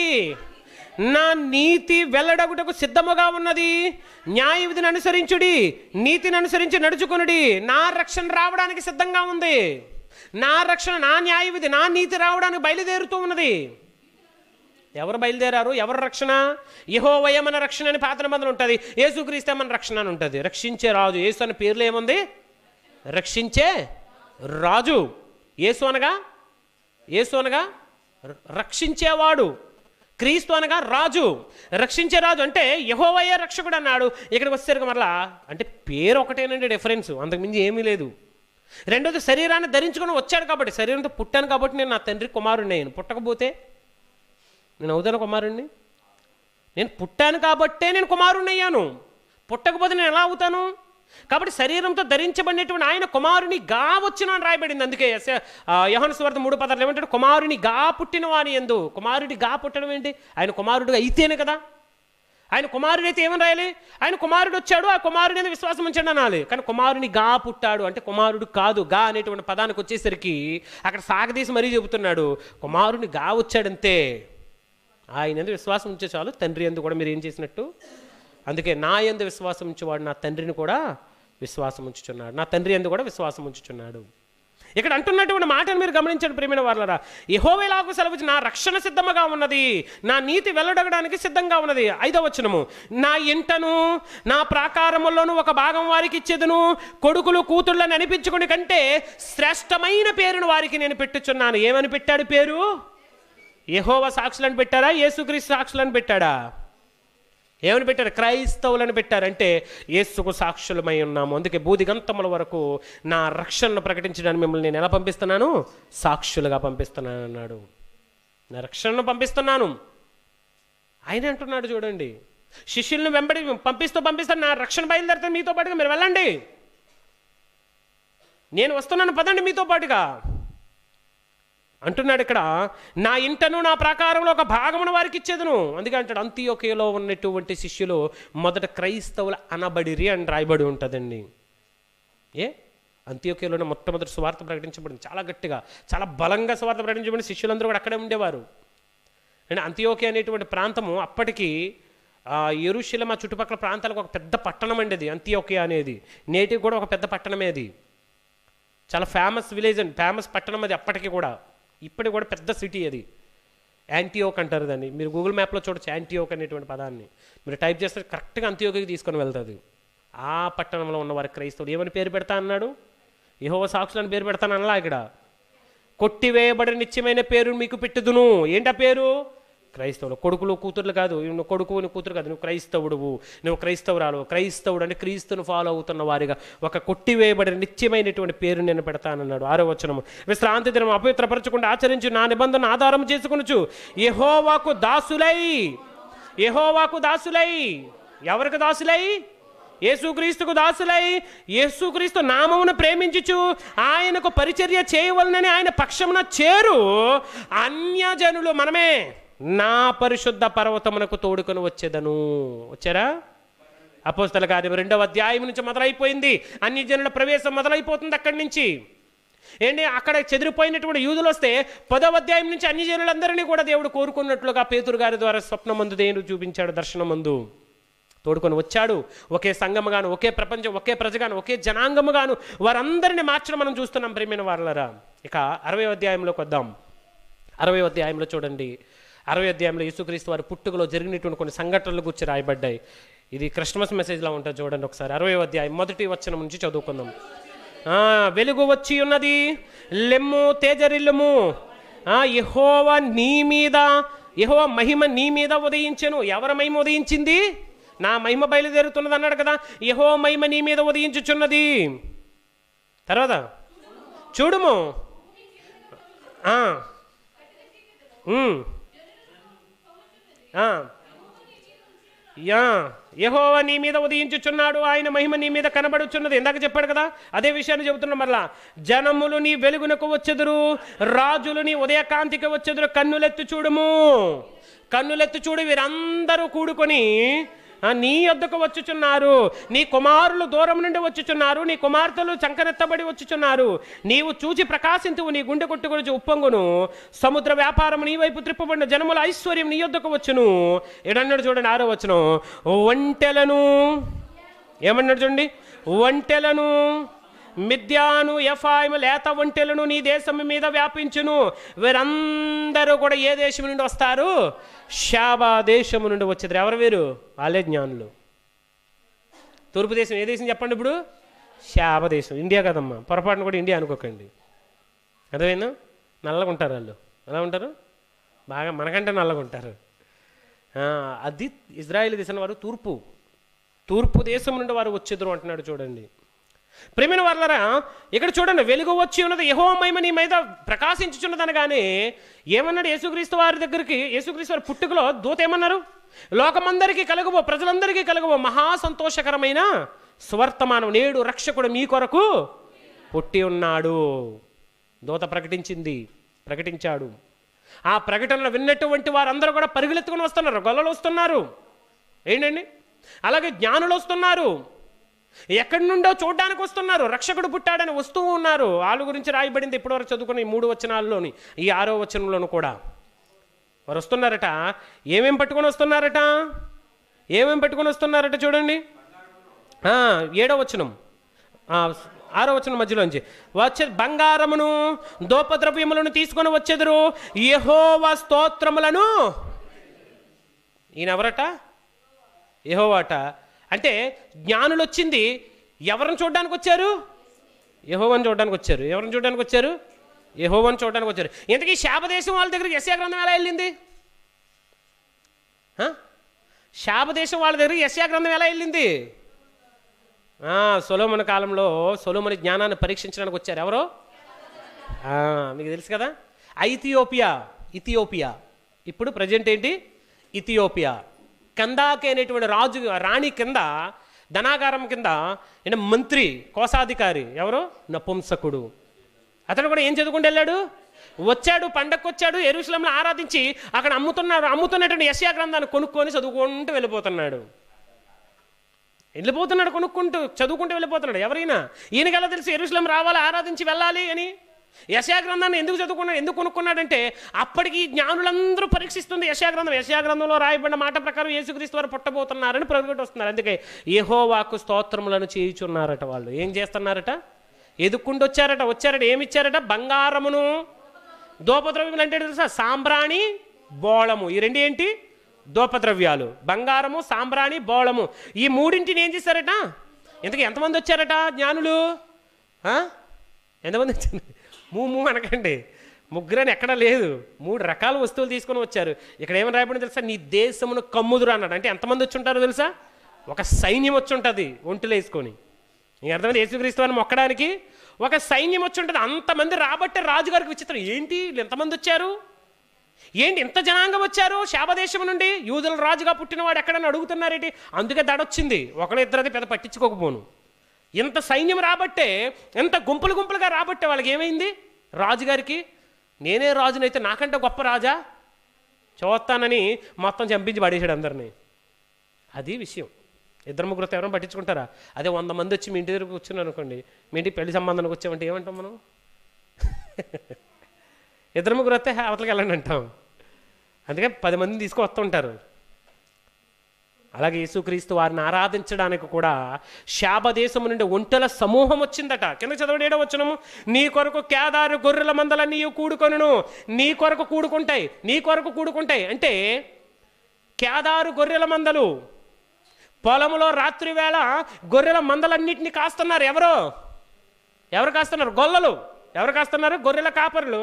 నా నీతి వెల్లడగుటకు సిద్ధముగా ఉన్నది న్యాయ విధిని అనుసరించుడి నీతిని అనుసరించి నడుచుకునుడి నా రక్షణ రావడానికి సిద్ధంగా ఉంది నా రక్షణ నా న్యాయ విధి నా నీతి రావడానికి బయలుదేరుతూ ఉన్నది ఎవరు బయలుదేరారు ఎవరు రక్షణ యహో వయమన రక్షణ అని పాత్ర మందులు ఉంటుంది యేసుక్రీస్తే మన రక్షణ అని ఉంటుంది రక్షించే రాజు యేసు అనే పేర్లు ఏముంది రక్షించే రాజు యేసు అనగా యేసు అనగా రక్షించేవాడు క్రీస్తు అనగా రాజు రక్షించే రాజు అంటే యహోవయ్య రక్షకుడు అన్నాడు ఇక్కడికి వచ్చేసరికి మరలా అంటే పేరు ఒకటేనండి డిఫరెన్స్ అంతకుమించి ఏమీ లేదు రెండోది శరీరాన్ని ధరించుకొని వచ్చాడు కాబట్టి శరీరంతో పుట్టాను కాబట్టి నేను నా తండ్రి కుమారుణ్ణి నేను పుట్టకపోతే నేను అవుతాను కుమారుణ్ణి నేను పుట్టాను కాబట్టే నేను కుమారుణ్ణి అయ్యాను పుట్టకపోతే నేను ఎలా అవుతాను కాబట్టి శరీరంతో ధరించబడినటువంటి ఆయన కుమారుని గా వచ్చిన అని రాయబడింది అందుకే యహన్ స్వార్థ మూడు పదాలు ఏమంటాడు కుమారుని గా పుట్టిన వాని ఎందు కుమారుడి గా పుట్టడం ఏంటి ఆయన కుమారుడు అయితేనే కదా ఆయన కుమారుడు అయితే ఏమని రాయాలి ఆయన కుమారుడు వచ్చాడు ఆ కుమారుడు అనేది విశ్వాసం ఉంచండి అనాలి కానీ కుమారుని గా పుట్టాడు అంటే కుమారుడు కాదు గా అనేటువంటి పదానికి వచ్చేసరికి అక్కడ సాగదీసి మరీ చెబుతున్నాడు కుమారుని గా వచ్చాడంతే ఆయన ఎందుకు విశ్వాసం ఉంచే చాలు తండ్రి ఎందుకు కూడా మీరు ఏం చేసినట్టు అందుకే నా ఎందు విశ్వాసం ఉంచేవాడు నా తండ్రిని కూడా విశ్వాసం ఉంచుచున్నాడు నా తండ్రి ఎందు కూడా విశ్వాసం ఉంచుచున్నాడు ఇక్కడ అంటున్నటువంటి మాటను మీరు గమనించండి ప్రేమైన వాళ్ళరా యహోవేలాగు సెలవు నా రక్షణ సిద్ధముగా ఉన్నది నా నీతి వెల్లడగడానికి సిద్ధంగా ఉన్నది ఐదో వచనము నా ఇంటను నా ప్రాకారముల్లోనూ ఒక భాగం వారికి ఇచ్చేదను కొడుకులు కూతుళ్ళని అనిపించుకుని కంటే శ్రేష్టమైన పేరును వారికి నేను పెట్టుచున్నాను ఏమని పెట్టాడు పేరు యహోవ సాక్షులను పెట్టారా యేసుక్రీస్తు సాక్షులను పెట్టాడా ఏమని పెట్టారు క్రైస్తవులను పెట్టారంటే యేసుకు సాక్షులమై ఉన్నాము అందుకే బూదిగంతముల వరకు నా రక్షణను ప్రకటించడానికి మిమ్మల్ని నేను ఎలా పంపిస్తున్నాను సాక్షులుగా పంపిస్తున్నాను అన్నాడు నా రక్షణను పంపిస్తున్నాను ఆయన అంటున్నాడు చూడండి శిష్యులను వెంబడి పంపిస్తూ పంపిస్తాను నా రక్షణ బయలుదేరితే మీతో పాటుగా మీరు వెళ్ళండి నేను వస్తున్నాను పదండి మీతో పాటుగా అంటున్నాడు ఇక్కడ నా ఇంటను నా ప్రాకారంలో ఒక భాగమును వారికి ఇచ్చేదను అందుకే అంటాడు అంత్యోకేలో ఉన్నటువంటి శిష్యులు మొదట క్రైస్తవులు అనబడిరి అని రాయబడి ఉంటుందండి ఏ అంత్యోకేలోనే మొట్టమొదటి స్వార్థ ప్రకటించబడింది చాలా గట్టిగా చాలా బలంగా స్వార్త ప్రకటించబడిన శిష్యులందరూ కూడా అక్కడే ఉండేవారు అండ్ అంత్యోకే అనేటువంటి ప్రాంతము అప్పటికి ఎరుశిల మా చుట్టుపక్కల ప్రాంతాలకు ఒక పెద్ద పట్టణం అండి అది అంత్యోకే అనేది నేటికి కూడా ఒక పెద్ద పట్టణమే అది చాలా ఫేమస్ విలేజ్ అండి ఫేమస్ పట్టణం అది అప్పటికి కూడా ఇప్పటికి కూడా పెద్ద సిటీ అది యాంటీయోక్ అంటారు దాన్ని మీరు గూగుల్ మ్యాప్లో చూడొచ్చు యాంటీయోక్ అనేటువంటి పదాన్ని మీరు టైప్ చేస్తే కరెక్ట్గా అంత్యోకి తీసుకొని వెళ్తుంది ఆ పట్టణంలో ఉన్న వారి క్రైస్తవులు ఏమని పేరు పెడతా అన్నాడు యహోవ సాక్షులని పేరు పెడతాను అనలా ఇక్కడ కొట్టివేయబడిన నిత్యమైన పేరు మీకు పెట్టుదును ఏంటా పేరు క్రైస్తవులు కొడుకులు కూతుర్లు కాదు నువ్వు కొడుకు నువ్వు కూతురు కాదు నువ్వు క్రైస్తవుడువు నువ్వు క్రైస్తవురాలు క్రైస్తవుడు అంటే క్రీస్తును ఫాలో అవుతున్న వారిగా ఒక కొట్టివేయబడిన నిత్యమైనటువంటి పేరు నేను పెడతానన్నాడు ఆరో వచనము విశ్రాంతి దినం అపవిత్రపరచకుండా ఆచరించి నా నిబంధన ఆధారం చేసుకునుచు ఎహోవాకు దాసులై యహోవాకు దాసులై ఎవరికి దాసులై యేసుక్రీస్తుకు దాసులై యేసుక్రీస్తు నామమును ప్రేమించుచు ఆయనకు పరిచర్య చేయవలనని ఆయన పక్షమున చేరు అన్యజనులు మనమే నా పరిశుద్ధ పర్వతమునకు తోడుకొని వచ్చేదను వచ్చారా అపోస్తల కార్యం రెండవ అధ్యాయం నుంచి మొదలైపోయింది అన్ని జనుల ప్రవేశం మొదలైపోతుంది అక్కడి నుంచి ఏంటి అక్కడ చెదిరిపోయినటువంటి యూదులు వస్తే పదవ అధ్యాయం నుంచి అన్ని జనులందరినీ కూడా దేవుడు కోరుకున్నట్లుగా పేతురు గారి ద్వారా స్వప్నమందు దేవుడు చూపించాడు మందు తోడుకొని వచ్చాడు ఒకే సంఘముగాను ఒకే ప్రపంచం ఒకే ప్రజగాను ఒకే జనాంగముగాను వారందరినీ మార్చడం మనం చూస్తున్నాం ప్రేమైన వారలరా ఇక అరవై అధ్యాయంలోకి వద్దాం అరవై అధ్యాయంలో చూడండి అరవై అధ్యాయంలో యేసుక్రీస్తు వారి పుట్టుకలో జరిగినటువంటి కొన్ని సంఘటనలు గురించి రాయబడ్డాయి ఇది క్రిస్మస్ మెసేజ్లా ఉంటుంది చూడండి ఒకసారి అరవై అధ్యాయం మొదటి వచ్చిన నుంచి చదువుకుందాం వెలుగు వచ్చి ఉన్నది లెమ్ము తేజరిల్లుము ఎహోవ నీ మీద యహోవా మహిమ నీ మీద ఉదయించను ఎవరి మహిమ ఉదయించింది నా మహిమ బయలుదేరుతున్నది అన్నాడు కదా యహో మహిమ నీ మీద ఉదయించుచున్నది తర్వాత చూడుము యా యహోవా నీ మీద ఉదయించుచున్నాడు ఆయన మహిమ నీ మీద కనబడుచున్నది ఇందాక చెప్పాడు కదా అదే విషయాన్ని చెబుతున్నాడు మరలా జనములు నీ వెలుగునకు వచ్చెదురు రాజులు నీ ఉదయకాంతికి వచ్చెదురు కన్నులెత్తు చూడము కన్నులెత్తు చూడు వీరందరూ కూడుకొని నీ యొద్దకు వచ్చుచున్నారు నీ కుమారులు దూరం నుండి వచ్చుచున్నారు నీ కుమార్తెలు చంకనెత్తబడి వచ్చుచున్నారు నీవు చూచి ప్రకాశింతువు నీ గుండె కొట్టుకొని ఉప్పొంగును సముద్ర వ్యాపారం నీ వైపు త్రిప్పబడిన జనముల ఐశ్వర్యం నీ యొద్దకు వచ్చును ఏడన్నాడు చూడండి ఆరో వచ్చును ఒంటెలను ఏమన్నాడు చూడండి ఒంటెలను మిద్యాను ఎఫాయిము లేత ఒంటెలను నీ దేశం మీద వ్యాపించును వీరందరూ కూడా ఏ దేశం నుండి వస్తారు శాబా దేశము నుండి వచ్చేది ఎవరు వీరు వాళ్ళే జ్ఞానులు తూర్పు దేశం ఏ దేశం చెప్పండి ఇప్పుడు శాబ దేశం ఇండియా కదమ్మా పొరపాటును కూడా ఇండియా అనుకోకండి అదేనా నల్లగా ఉంటారు వాళ్ళు ఎలా ఉంటారు బాగా మనకంటే నల్లగా ఉంటారు అది ఇజ్రాయిల్ దేశం వారు తూర్పు తూర్పు దేశం నుండి వారు వచ్చిద్దరు అంటున్నాడు చూడండి ప్రేమిన వాళ్ళరా ఇక్కడ చూడండి వెలుగు వచ్చి ఉన్నది యహో నీ మీద ప్రకాశించుచున్నదనగానే ఏమన్నాడు యేసుక్రీస్తు వారి దగ్గరికి యేసుక్రీస్తు వారి పుట్టుకలో దూత ఏమన్నారు లోకమందరికీ కలుగుబో ప్రజలందరికీ కలగబో మహా సంతోషకరమైన స్వర్తమానం నేడు రక్షకుడు మీ కొరకు పుట్టి ఉన్నాడు దూత ప్రకటించింది ప్రకటించాడు ఆ ప్రకటనలు విన్నటువంటి వారందరూ కూడా పరుగులెత్తుకుని వస్తున్నారు గొల్లలు వస్తున్నారు ఏంటండి అలాగే జ్ఞానులు వస్తున్నారు ఎక్కడి నుండో చూడడానికి వస్తున్నారు రక్షకుడు పుట్టాడని వస్తూ ఉన్నారు వాళ్ళు గురించి రాయబడింది ఇప్పటివరకు చదువుకున్న ఈ మూడు వచనాల్లోని ఈ ఆరో వచనంలోను కూడా వారు వస్తున్నారట ఏమేం పట్టుకొని వస్తున్నారట ఏమేం పట్టుకొని వస్తున్నారట చూడండి ఏడో వచనం ఆరో వచనం మధ్యలోంచి వచ్చే బంగారమును దోపద్రవ్యములను తీసుకొని వచ్చేదరు యహోవా స్తోత్రములను ఈయనెవరట యహోవాట అంటే జ్ఞానులు వచ్చింది ఎవరిని చూడడానికి వచ్చారు యహోవని చూడడానికి వచ్చారు ఎవరిని చూడడానికి వచ్చారు యహోవని చూడడానికి వచ్చారు ఇంతకీ శాపదేశం వాళ్ళ దగ్గర యశా గ్రంథం ఎలా వెళ్ళింది శాపదేశం వాళ్ళ దగ్గర యశా గ్రంథం ఎలా వెళ్ళింది సొలోమన కాలంలో సొలోమని జ్ఞానాన్ని పరీక్షించడానికి వచ్చారు ఎవరు మీకు తెలుసు కదా ఐథియోపియా ఇథియోపియా ఇప్పుడు ప్రజెంట్ ఏంటి ఇథియోపియా కందాకి అనేటువంటి రాజు రాణి కింద ధనాగారం కింద ఈయన మంత్రి కోశాధికారి ఎవరు నపుంసకుడు అతను కూడా ఏం చదువుకుంటూ వెళ్ళాడు వచ్చాడు పండక్కి వచ్చాడు ఎరుశలంలో ఆరాధించి అక్కడ అమ్ముతున్నాడు అమ్ముతున్నటువంటి యశ్యా గ్రంథాన్ని కొనుక్కొని చదువుకుంటూ వెళ్ళిపోతున్నాడు వెళ్ళిపోతున్నాడు కొనుక్కుంటూ చదువుకుంటూ వెళ్ళిపోతున్నాడు ఎవరైనా ఈయనకి ఎలా తెలిసి ఎరుశలం రావాలి ఆరాధించి వెళ్ళాలి అని యశాగ్రంథాన్ని ఎందుకు చదువుకున్నాడు ఎందుకు కొనుక్కున్నాడంటే అప్పటికి జ్ఞానులందరూ పరీక్షిస్తుంది యశాగ్రంథం యశాగ్రంథంలో రాయబడిన మాట ప్రకారం యేసుక్రీస్తు వారు పుట్టబోతున్నారని ప్రగటి వస్తున్నారు అందుకే యహోవాకు స్తోత్రములను చేయుచున్నారట వాళ్ళు ఏం చేస్తున్నారట ఎదుక్కుండా వచ్చారట వచ్చారట ఏమిచ్చారట బంగారమును దోపద్రవ్యములు అంటే తెలుసా సాంబ్రాణి బోళము ఈ రెండు ఏంటి దోపద్రవ్యాలు బంగారము సాంబ్రాణి బోళము ఈ మూడింటిని ఏం చేశారట ఎందుకు ఎంతమంది వచ్చారట జ్ఞానులు ఎంతమంది వచ్చారు మూ మూ అనకండి ముగ్గురని ఎక్కడా లేదు మూడు రకాల వస్తువులు తీసుకొని వచ్చారు ఇక్కడ ఏమని రాయబడి తెలుసా నీ దేశమును కమ్ముదురు అన్నాడు అంటే ఎంతమంది వచ్చి ఉంటారో తెలుసా ఒక సైన్యం వచ్చి ఉంటుంది ఒంటులు వేసుకొని ఇంక అర్థమైంది యేసుక్రీస్తు అని మొక్కడానికి ఒక సైన్యం వచ్చి ఉంటుంది అంతమంది రాబట్టే రాజుగారికి విచిత్రం ఏంటి ఎంతమంది వచ్చారు ఏంటి ఇంత జనాంగం వచ్చారు శాపదేశం నుండి యూదుల రాజుగా పుట్టినవాడు ఎక్కడని అడుగుతున్నారేంటి అందుకే దడొచ్చింది అది పెద్ద పట్టించుకోకపోను ఇంత సైన్యం రాబట్టే ఎంత గుంపులు గుంపులుగా రాబట్టే వాళ్ళకి ఏమైంది రాజుగారికి నేనే రాజునైతే నాకంటే గొప్ప రాజా చూస్తానని మొత్తం చంపించి పడేశాడు అందరినీ అది విషయం ఇద్దరు ముగ్గురు ఎవరైనా పట్టించుకుంటారా అదే వంద మంది వచ్చి మీ ఇంటి దగ్గరకు వచ్చున్నారు అనుకోండి మీ ఇంటి పెళ్లి సంబంధానికి వచ్చామంటే ఏమంటాం మనం ఇద్దరు ముగ్గురు వస్తే అవతలకి వెళ్ళండి అంటాం అందుకే పది మందిని వస్తుంటారు అలాగే యేసుక్రీస్తు వారిని ఆరాధించడానికి కూడా శాప దేశం నుండి ఒంటెల సమూహం వచ్చిందట కింద చదవడం ఏడో వచ్చినము నీ కొరకు కేదారు గొర్రెల మందలన్నీ కూడుకొనును నీ కొరకు కూడుకుంటాయి నీ కొరకు కూడుకుంటాయి అంటే కేదారు గొర్రెల మందలు పొలంలో రాత్రి వేళ గొర్రెల మందలన్నింటినీ కాస్తున్నారు ఎవరు ఎవరు కాస్తున్నారు గొల్లలు ఎవరు కాస్తున్నారు గొర్రెల కాపరులు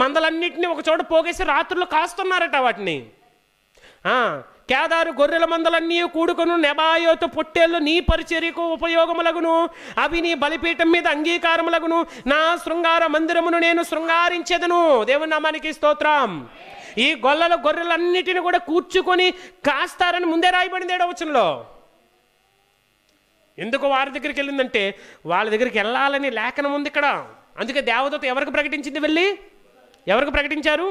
మందలన్నింటినీ ఒక చోట పోగేసి రాత్రులు కాస్తున్నారట వాటిని కేదారు గొర్రెల మందలన్నీ కూడుకును నెబాయోతు పొట్టేళ్ళు నీ పరిచర్యకు ఉపయోగములగును అవి నీ బలిపీఠం మీద అంగీకారములగును నా శృంగార మందిరమును నేను శృంగారించేదను దేవుని నామానికి స్తోత్రం ఈ గొల్లల గొర్రెలన్నిటిని కూడా కూర్చుకొని కాస్తారని ముందే రాయబడింది ఏడవచనంలో ఎందుకు వారి దగ్గరికి వెళ్ళిందంటే వాళ్ళ దగ్గరికి వెళ్ళాలని లేఖనం ఉంది ఇక్కడ అందుకే దేవదూత ఎవరికి ప్రకటించింది వెళ్ళి ఎవరికి ప్రకటించారు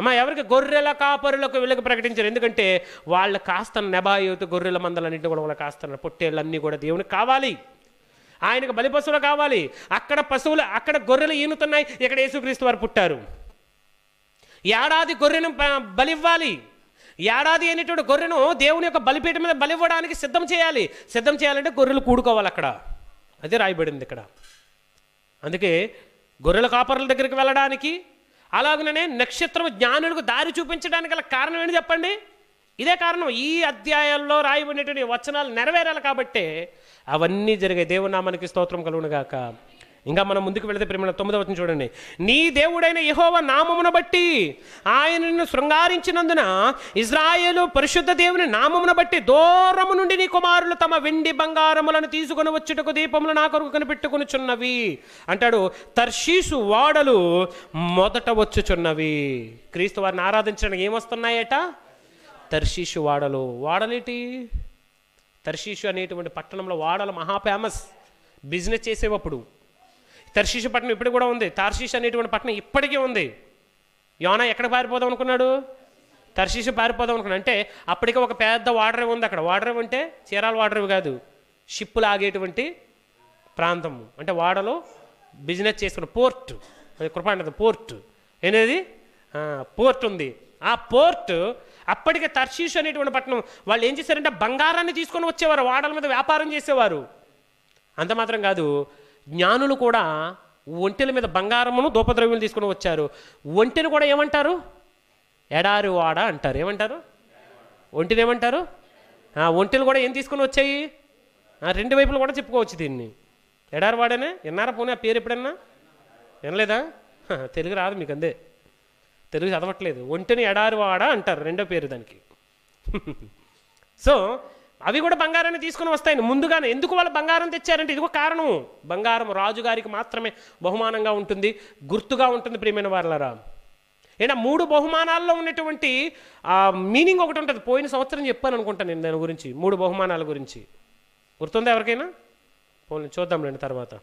అమ్మా ఎవరికి గొర్రెల కాపరులకు వీళ్ళకి ప్రకటించారు ఎందుకంటే వాళ్ళు కాస్త నెబాయోతు గొర్రెల మందలన్నింటినీ కూడా వాళ్ళు కాస్తున్నారు పొట్టేళ్ళన్నీ కూడా దేవునికి కావాలి ఆయనకు బలి పశువులు కావాలి అక్కడ పశువులు అక్కడ గొర్రెలు ఈనుతున్నాయి ఇక్కడ యేసుక్రీస్తు వారు పుట్టారు ఏడాది గొర్రెను బలివ్వాలి ఏడాది అయినటువంటి గొర్రెను దేవుని యొక్క బలిపీఠ మీద బలివ్వడానికి సిద్ధం చేయాలి సిద్ధం చేయాలంటే గొర్రెలు కూడుకోవాలి అక్కడ అదే రాయబడింది ఇక్కడ అందుకే గొర్రెల కాపర్ల దగ్గరికి వెళ్ళడానికి అలాగనే నక్షత్రం జ్ఞానులకు దారి చూపించడానికి గల కారణం ఏంటి చెప్పండి ఇదే కారణం ఈ అధ్యాయాల్లో రాయబడినటువంటి వచనాలు నెరవేరాలి కాబట్టే అవన్నీ జరిగే దేవునామానికి స్తోత్రం కలుగునుగాక ఇంకా మనం ముందుకు వెళితే ప్రేమ తొమ్మిదవ వచ్చిన చూడండి నీ దేవుడైన యహోవ నామమున బట్టి ఆయనను శృంగారించినందున ఇజ్రాయేలు పరిశుద్ధ దేవుని నామమున బట్టి దూరము నుండి నీ కుమారులు తమ వెండి బంగారములను తీసుకుని వచ్చుటకు దీపములు నా కొరకు కనిపెట్టుకునిచున్నవి అంటాడు తర్షీసు వాడలు మొదట వచ్చుచున్నవి క్రీస్తు వారిని ఆరాధించడానికి ఏమొస్తున్నాయట తర్షీసు వాడలు వాడలేటి తర్షీసు అనేటువంటి పట్టణంలో వాడలు మహా ఫేమస్ బిజినెస్ చేసేవప్పుడు తర్షీష పట్టణం ఇప్పుడు కూడా ఉంది తార్షీష్ అనేటువంటి పట్టణం ఇప్పటికీ ఉంది యోనా ఎక్కడ పారిపోదాం అనుకున్నాడు తర్షీషు పారిపోదాం అనుకున్నాడు అంటే అప్పటికే ఒక పెద్ద వాడరేవ్ ఉంది అక్కడ వాడరేవ్ అంటే చీరాల వాడరేవ్ కాదు షిప్పులు ఆగేటువంటి ప్రాంతము అంటే వాడలో బిజినెస్ చేసుకున్న పోర్ట్ అది కృపాండది పోర్ట్ అనేది పోర్ట్ ఉంది ఆ పోర్ట్ అప్పటికే తర్షీష్ అనేటువంటి పట్టణం వాళ్ళు ఏం చేశారంటే బంగారాన్ని తీసుకొని వచ్చేవారు వాడల మీద వ్యాపారం చేసేవారు అంత మాత్రం కాదు జ్ఞానులు కూడా ఒంటెల మీద బంగారమును దూపద్రవ్యం తీసుకుని వచ్చారు ఒంటెను కూడా ఏమంటారు ఎడారి వాడ అంటారు ఏమంటారు ఒంటిని ఏమంటారు ఒంటెలు కూడా ఏం తీసుకుని వచ్చాయి రెండు వైపులు కూడా చెప్పుకోవచ్చు దీన్ని ఎడారి వాడనే విన్నారా పోనీ ఆ పేరు ఎప్పుడన్నా వినలేదా తెలుగు రాదు మీకు అందే తెలుగు చదవట్లేదు ఒంటిని వాడ అంటారు రెండో పేరు దానికి సో అవి కూడా బంగారాన్ని తీసుకుని వస్తాయి ముందుగానే ఎందుకు వాళ్ళు బంగారం తెచ్చారంటే ఇదిగో కారణం బంగారం రాజుగారికి మాత్రమే బహుమానంగా ఉంటుంది గుర్తుగా ఉంటుంది ప్రియమైన వాళ్ళరా ఏంటంటే మూడు బహుమానాల్లో ఉన్నటువంటి మీనింగ్ ఒకటి ఉంటుంది పోయిన సంవత్సరం చెప్పాను అనుకుంటాను నేను దాని గురించి మూడు బహుమానాల గురించి గుర్తుందా ఎవరికైనా పోనీ చూద్దాంలేండి తర్వాత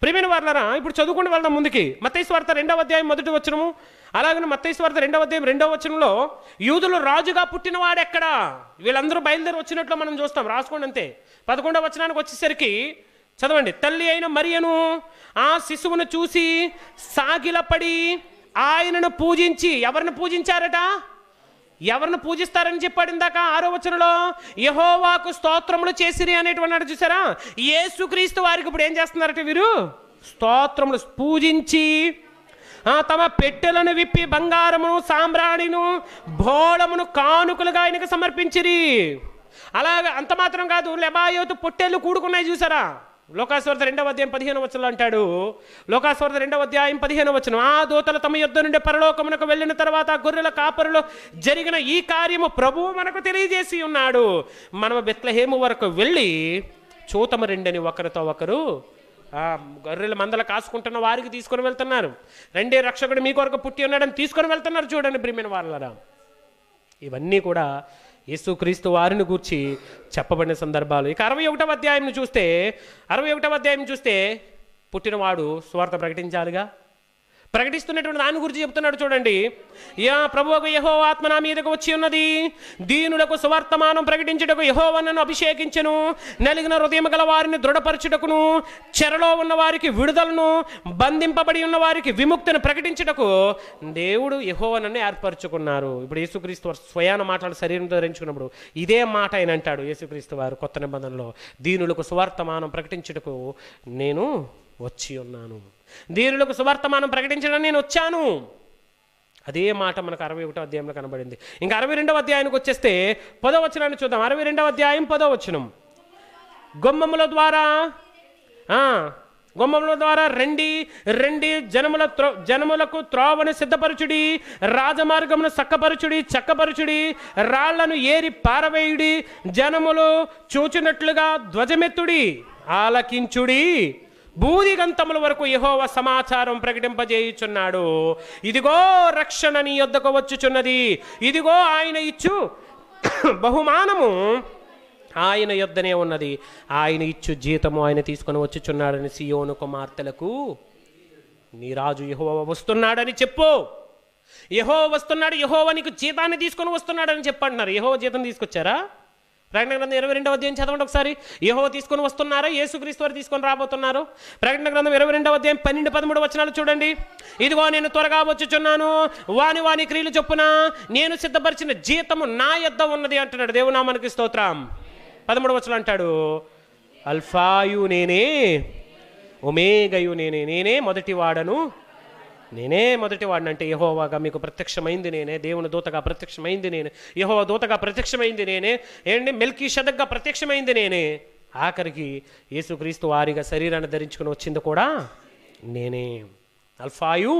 ప్రియమైన వాళ్ళరా ఇప్పుడు చదువుకుని వెళ్దాం ముందుకి మతేశ్వార్త రెండవ అధ్యాయం మొదటి వచ్చినము అలాగని మత్తేశ్వర్త రెండవ అధ్యాయం రెండవ వచనంలో యూదులు రాజుగా పుట్టినవాడు ఎక్కడా వీళ్ళందరూ బయలుదేరి వచ్చినట్లు మనం చూస్తాం రాసుకోండి అంతే పదకొండవ వచనానికి వచ్చేసరికి చదవండి తల్లి అయిన మరియను ఆ శిశువును చూసి సాగిలపడి ఆయనను పూజించి ఎవరిని పూజించారట ఎవరిని పూజిస్తారని చెప్పాడు ఇందాక ఆరో వచనంలో యహోవాకు స్తోత్రములు చేసిరి అనేటువంటి చూసారా యేసుక్రీస్తు వారికి ఇప్పుడు ఏం చేస్తున్నారట వీరు స్తోత్రములు పూజించి తమ పెట్టెలను విప్పి బంగారమును సాంబ్రాణిను భోళమును కానుకలుగా ఆయనకు సమర్పించిరి అలాగే అంత మాత్రం కాదు లెబాయోతు పొట్టేళ్ళు కూడుకున్నాయి చూసారా లోకాశ్వరత రెండవ అధ్యాయం పదిహేను వచనం అంటాడు లోకాశ్వరత రెండవ అధ్యాయం పదిహేను వచనం ఆ దూతలు తమ యుద్ధ నుండి పరలోకమునకు వెళ్ళిన తర్వాత గొర్రెల కాపరులో జరిగిన ఈ కార్యము ప్రభువు మనకు తెలియజేసి ఉన్నాడు మనము బెత్లహేము వరకు వెళ్ళి చూతము రెండని ఒకరితో ఒకరు గొర్రెల మందలు కాసుకుంటున్న వారికి తీసుకొని వెళ్తున్నారు రెండే రక్షకుడు మీ కొరకు పుట్టి ఉన్నాడని తీసుకొని వెళ్తున్నారు చూడండి బ్రిమిన వాళ్ళరా ఇవన్నీ కూడా యేసుక్రీస్తు వారిని గూర్చి చెప్పబడిన సందర్భాలు ఇక అరవై ఒకటవ అధ్యాయం చూస్తే అరవై ఒకటవ అధ్యాయం చూస్తే పుట్టినవాడు స్వార్థ ప్రకటించాలిగా ప్రకటిస్తున్నటువంటి దాని గురించి చెప్తున్నాడు చూడండి యా ప్రభువుకు యహో ఆత్మ నా మీదకు వచ్చి ఉన్నది దీనులకు సువర్తమానం ప్రకటించుటకు యహోవన్నను అభిషేకించను నలిగిన హృదయం గల వారిని దృఢపరచుటకును చెరలో ఉన్న వారికి విడుదలను బంధింపబడి ఉన్న వారికి విముక్తిని ప్రకటించుటకు దేవుడు యహోవనను ఏర్పరచుకున్నారు ఇప్పుడు యేసుక్రీస్తు వారు స్వయాన మాటలు శరీరంతో ధరించుకున్నప్పుడు ఇదే మాట ఆయన అంటాడు యేసుక్రీస్తు వారు కొత్త నిబంధనలో దీనులకు సువార్తమానం ప్రకటించుటకు నేను వచ్చి ఉన్నాను దీనులకు సువర్తమానం ప్రకటించడం నేను వచ్చాను అదే మాట మనకు అరవై ఒకటో అధ్యాయంలో కనబడింది ఇంకా అరవై రెండవ అధ్యాయానికి వచ్చేస్తే పదో వచనాన్ని చూద్దాం అరవై రెండవ అధ్యాయం పదో వచనం గొమ్మముల ద్వారా గుమ్మముల ద్వారా రెండి రెండి జనముల త్రో జనములకు త్రోవను సిద్ధపరచుడి రాజమార్గమును చక్కపరచుడి చక్కపరచుడి రాళ్లను ఏరి పారవేయుడి జనములు చూచినట్లుగా ధ్వజమెత్తుడి ఆలకించుడి బూదిగంతముల వరకు యహోవ సమాచారం ప్రకటింపజేయుచున్నాడు ఇదిగో రక్షణ నీ యొద్దకు వచ్చుచున్నది ఇదిగో ఆయన ఇచ్చు బహుమానము ఆయన యొద్దనే ఉన్నది ఆయన ఇచ్చు జీతము ఆయన తీసుకొని వచ్చుచున్నాడని సియోను కుమార్తెలకు నీ రాజు యహోవ వస్తున్నాడని చెప్పు యహో వస్తున్నాడు యహోవ నీకు జీతాన్ని తీసుకొని వస్తున్నాడని చెప్పంటున్నారు యహో జీతం తీసుకొచ్చారా ప్రకటన గ్రంథం ఇరవై రెండవ అధ్యాయం చదవండి ఒకసారి యహో తీసుకొని వస్తున్నారా యేసుక్రీస్తు వారు తీసుకొని రాబోతున్నారు ప్రకటన గ్రంథం ఇరవై రెండవ అధ్యాయం పన్నెండు పదమూడు వచనాలు చూడండి ఇదిగో నేను త్వరగా వచ్చుచున్నాను వాని వాని క్రియలు చొప్పున నేను సిద్ధపరిచిన జీతము నా యొద్ద ఉన్నది అంటున్నాడు దేవునా మనకి స్తోత్రం పదమూడు వచనం అంటాడు అల్ఫాయు నేనే ఒమేగయు నేనే నేనే మొదటి వాడను నేనే మొదటి వాడినంటే యహోవాగా మీకు ప్రత్యక్షమైంది నేనే దేవుని దూతగా ప్రత్యక్షమైంది నేను యహోవ దూతగా ప్రత్యక్షమైంది నేనే ఏంటి మెల్కీ షదగ్గా ప్రత్యక్షమైంది నేనే ఆఖరికి యేసుక్రీస్తు వారిగా శరీరాన్ని ధరించుకుని వచ్చింది కూడా నేనే అల్ఫాయు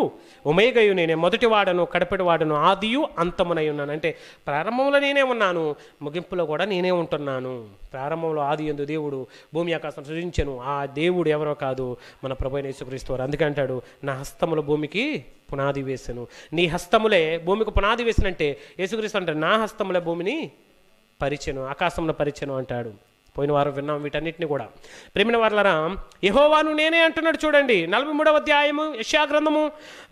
ఒమేగయు నేనే మొదటివాడను కడపటివాడను ఆదియు అంతమునై ఉన్నాను అంటే ప్రారంభంలో నేనే ఉన్నాను ముగింపులో కూడా నేనే ఉంటున్నాను ప్రారంభంలో ఆది ఎందు దేవుడు భూమి ఆకాశం సృజించను ఆ దేవుడు ఎవరో కాదు మన ప్రభు యేసుక్రీస్తు అందుకే అంటాడు నా హస్తముల భూమికి పునాది వేసను నీ హస్తములే భూమికి పునాది వేసినంటే యేసుక్రీస్తు అంటే నా హస్తముల భూమిని పరిచయం ఆకాశంలో పరిచయం అంటాడు పోయిన వారం విన్నాం వీటన్నిటిని కూడా ప్రేమిన వారులరా యహోవాను నేనే అంటున్నాడు చూడండి నలభై మూడవ అధ్యాయము యశాగ్రంథము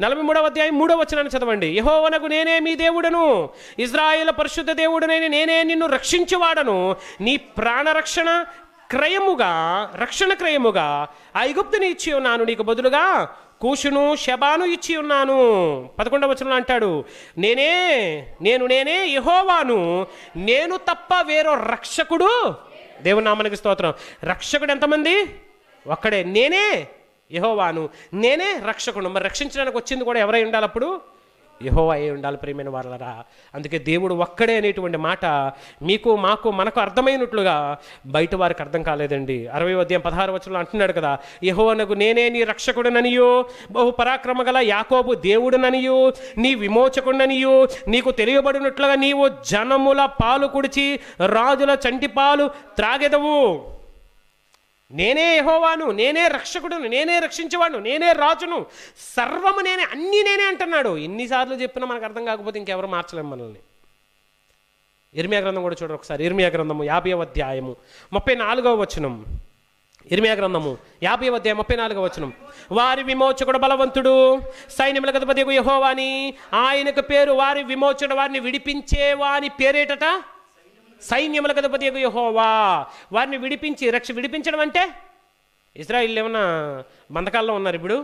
నలభై మూడవ అధ్యాయం మూడవ వచనాన్ని చదవండి యహోవనకు నేనే మీ దేవుడను ఇజ్రాయేల్ పరిశుద్ధ దేవుడునైన నేనే నిన్ను రక్షించేవాడను నీ ప్రాణరక్షణ క్రయముగా రక్షణ క్రయముగా ఐగుప్తుని ఇచ్చి ఉన్నాను నీకు బదులుగా కూషును శబాను ఇచ్చి ఉన్నాను పదకొండవ వచ్చిన అంటాడు నేనే నేను నేనే యహోవాను నేను తప్ప వేరో రక్షకుడు దేవునామానికి స్తోత్రం రక్షకుడు ఎంతమంది ఒక్కడే నేనే యహోవాను నేనే రక్షకుడు మరి రక్షించడానికి వచ్చింది కూడా ఎవరై ఉండాలి అప్పుడు యహో అయి ఉండాలి ప్రియమైన వాళ్ళరా అందుకే దేవుడు ఒక్కడే అనేటువంటి మాట మీకు మాకు మనకు అర్థమైనట్లుగా బయట వారికి అర్థం కాలేదండి అరవై ఉదయం పదహారు వచ్చంలో అంటున్నాడు కదా యహోనకు నేనే నీ రక్షకుడననియు బహు పరాక్రమ గల యాకోబు దేవుడుననియు నీ ననియో నీకు తెలియబడినట్లుగా నీవు జనముల పాలు కుడిచి రాజుల చంటి పాలు త్రాగెదవు నేనే యహోవాను నేనే రక్షకుడును నేనే రక్షించేవాడు నేనే రాజును సర్వము నేనే అన్నీ నేనే అంటున్నాడు ఎన్నిసార్లు చెప్పినా మనకు అర్థం కాకపోతే ఇంకెవరు మార్చలేము మనల్ని ఇర్మియా గ్రంథం కూడా చూడరు ఒకసారి ఇర్మియా గ్రంథము యాభై అధ్యాయము ముప్పై నాలుగవ వచనం ఇర్మియా గ్రంథము యాభై అధ్యాయం ముప్పై నాలుగవ వచనం వారి విమోచకుడు బలవంతుడు సైన్యముల గతపతి యహోవాని ఆయనకు పేరు వారి విమోచకుడు వారిని విడిపించే వాని పేరేటట సైన్యముల అధిపతి యహోవా వారిని విడిపించి రక్ష విడిపించడం అంటే ఇజ్రాయిల్ ఏమన్నా మందకాల్లో ఉన్నారు ఇప్పుడు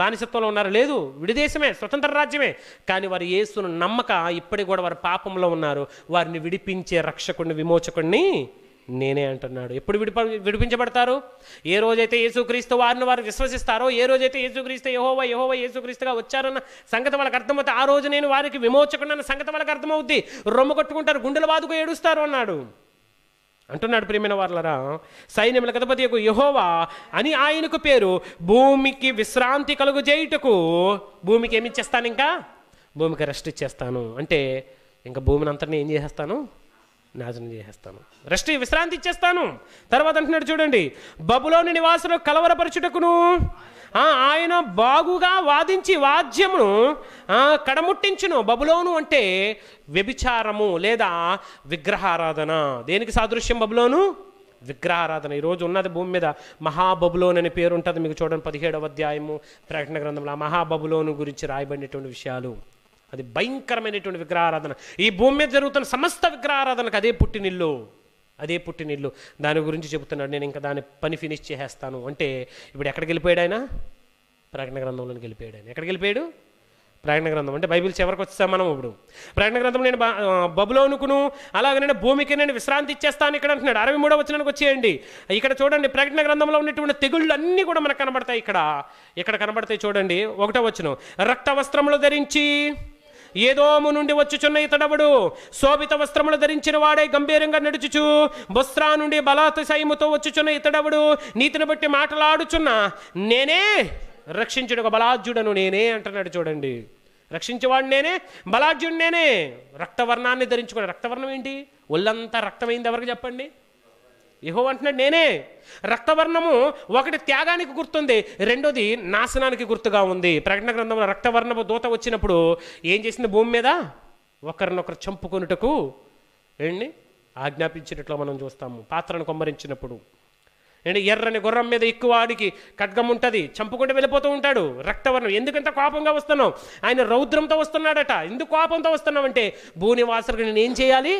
బానిసత్వంలో ఉన్నారు లేదు విడిదేశమే స్వతంత్ర రాజ్యమే కానీ వారు యేసును నమ్మక ఇప్పటికి కూడా వారు పాపంలో ఉన్నారు వారిని విడిపించే రక్షకుడిని విమోచకుడిని నేనే అంటున్నాడు ఎప్పుడు విడిప విడిపించబడతారు ఏ రోజైతే యేసుక్రీస్తు వారిని వారు విశ్వసిస్తారో ఏ రోజైతే యేసుక్రీస్తు యహోవ యహోవా యేసుక్రీస్తుగా వచ్చారన్న సంగతి వాళ్ళకి అర్థమవుతుంది ఆ రోజు నేను వారికి విమోచకుండా సంగతి వాళ్ళకి అర్థమవుద్ది రొమ్ము కొట్టుకుంటారు గుండెల బాదుకు ఏడుస్తారు అన్నాడు అంటున్నాడు ప్రియమైన వార్లరా సైన్యముల గతపతి యొక్క యహోవా అని ఆయనకు పేరు భూమికి విశ్రాంతి కలుగు చేయుటకు భూమికి ఏమి ఇచ్చేస్తాను ఇంకా భూమికి రెస్ట్ ఇచ్చేస్తాను అంటే ఇంకా భూమిని అంతటిని ఏం చేసేస్తాను నాశనం చేసేస్తాను రెస్ట్ విశ్రాంతి ఇచ్చేస్తాను తర్వాత అంటున్నాడు చూడండి బబులోని నివాసులు కలవరపరచుటకును ఆయన బాగుగా వాదించి వాద్యమును కడముట్టించును బబులోను అంటే వ్యభిచారము లేదా విగ్రహారాధన దేనికి సాదృశ్యం బబులోను విగ్రహారాధన ఈరోజు ఉన్నది భూమి మీద మహాబబులోన్ అనే పేరు ఉంటుంది మీకు చూడండి పదిహేడవ అధ్యాయము ప్రకటన గ్రంథంలో ఆ మహాబబులోను గురించి రాయబడినటువంటి విషయాలు అది భయంకరమైనటువంటి విగ్రహారాధన ఈ భూమి మీద జరుగుతున్న సమస్త విగ్రహారాధనకు అదే పుట్టినిల్లు అదే పుట్టినిల్లు దాని గురించి చెబుతున్నాడు నేను ఇంకా దాని పని ఫినిష్ చేసేస్తాను అంటే ఇప్పుడు ఎక్కడికి వెళ్ళిపోయాడు ఆయన ప్రకటన గ్రంథంలోకి వెళ్ళిపోయాడు ఆయన ఎక్కడికి వెళ్ళిపోయాడు ప్రయాణ గ్రంథం అంటే బైబిల్ చివరికి వచ్చేస్తాం మనం ఇప్పుడు ప్రయాణ గ్రంథం నేను బబులోనుకును అలాగే నేను భూమికి నేను విశ్రాంతి ఇచ్చేస్తాను ఇక్కడ అంటున్నాడు అరవై మూడో వచ్చినానికి వచ్చేయండి ఇక్కడ చూడండి ప్రకటన గ్రంథంలో ఉన్నటువంటి తెగుళ్ళు అన్నీ కూడా మనకు కనబడతాయి ఇక్కడ ఇక్కడ కనబడతాయి చూడండి ఒకటో వచ్చును రక్త వస్త్రములు ధరించి ఏదోము నుండి వచ్చుచున్న ఇతడవుడు శోభిత వస్త్రములు ధరించిన వాడే గంభీరంగా నడుచుచు బొస్రా నుండి బలాతిశయముతో వచ్చుచున్న ఇతడవుడు నీతిని బట్టి మాట్లాడుచున్నా నేనే రక్షించుడు ఒక బలాజ్యుడను నేనే అంటున్నాడు చూడండి రక్షించేవాడు నేనే బలాజ్యుడు నేనే రక్తవర్ణాన్ని ధరించుకున్నాడు రక్తవర్ణం ఏంటి ఒళ్ళంతా రక్తమైంది ఎవరికి చెప్పండి యహో అంటున్నాడు నేనే రక్తవర్ణము ఒకటి త్యాగానికి గుర్తుంది రెండోది నాశనానికి గుర్తుగా ఉంది ప్రకటన గ్రంథంలో రక్తవర్ణము దూత వచ్చినప్పుడు ఏం చేసింది భూమి మీద ఒకరినొకరు చంపుకొనుటకు ఏండి ఆజ్ఞాపించినట్లు మనం చూస్తాము పాత్రను కొమ్మరించినప్పుడు ఏంటి ఎర్రని గుర్రం మీద ఎక్కువ ఆడికి ఖడ్గం ఉంటుంది చంపుకుంటే వెళ్ళిపోతూ ఉంటాడు రక్తవర్ణం ఎందుకంత కోపంగా వస్తున్నావు ఆయన రౌద్రంతో వస్తున్నాడట ఎందుకు కోపంతో వస్తున్నావంటే భూనివాసులకు నేను ఏం చేయాలి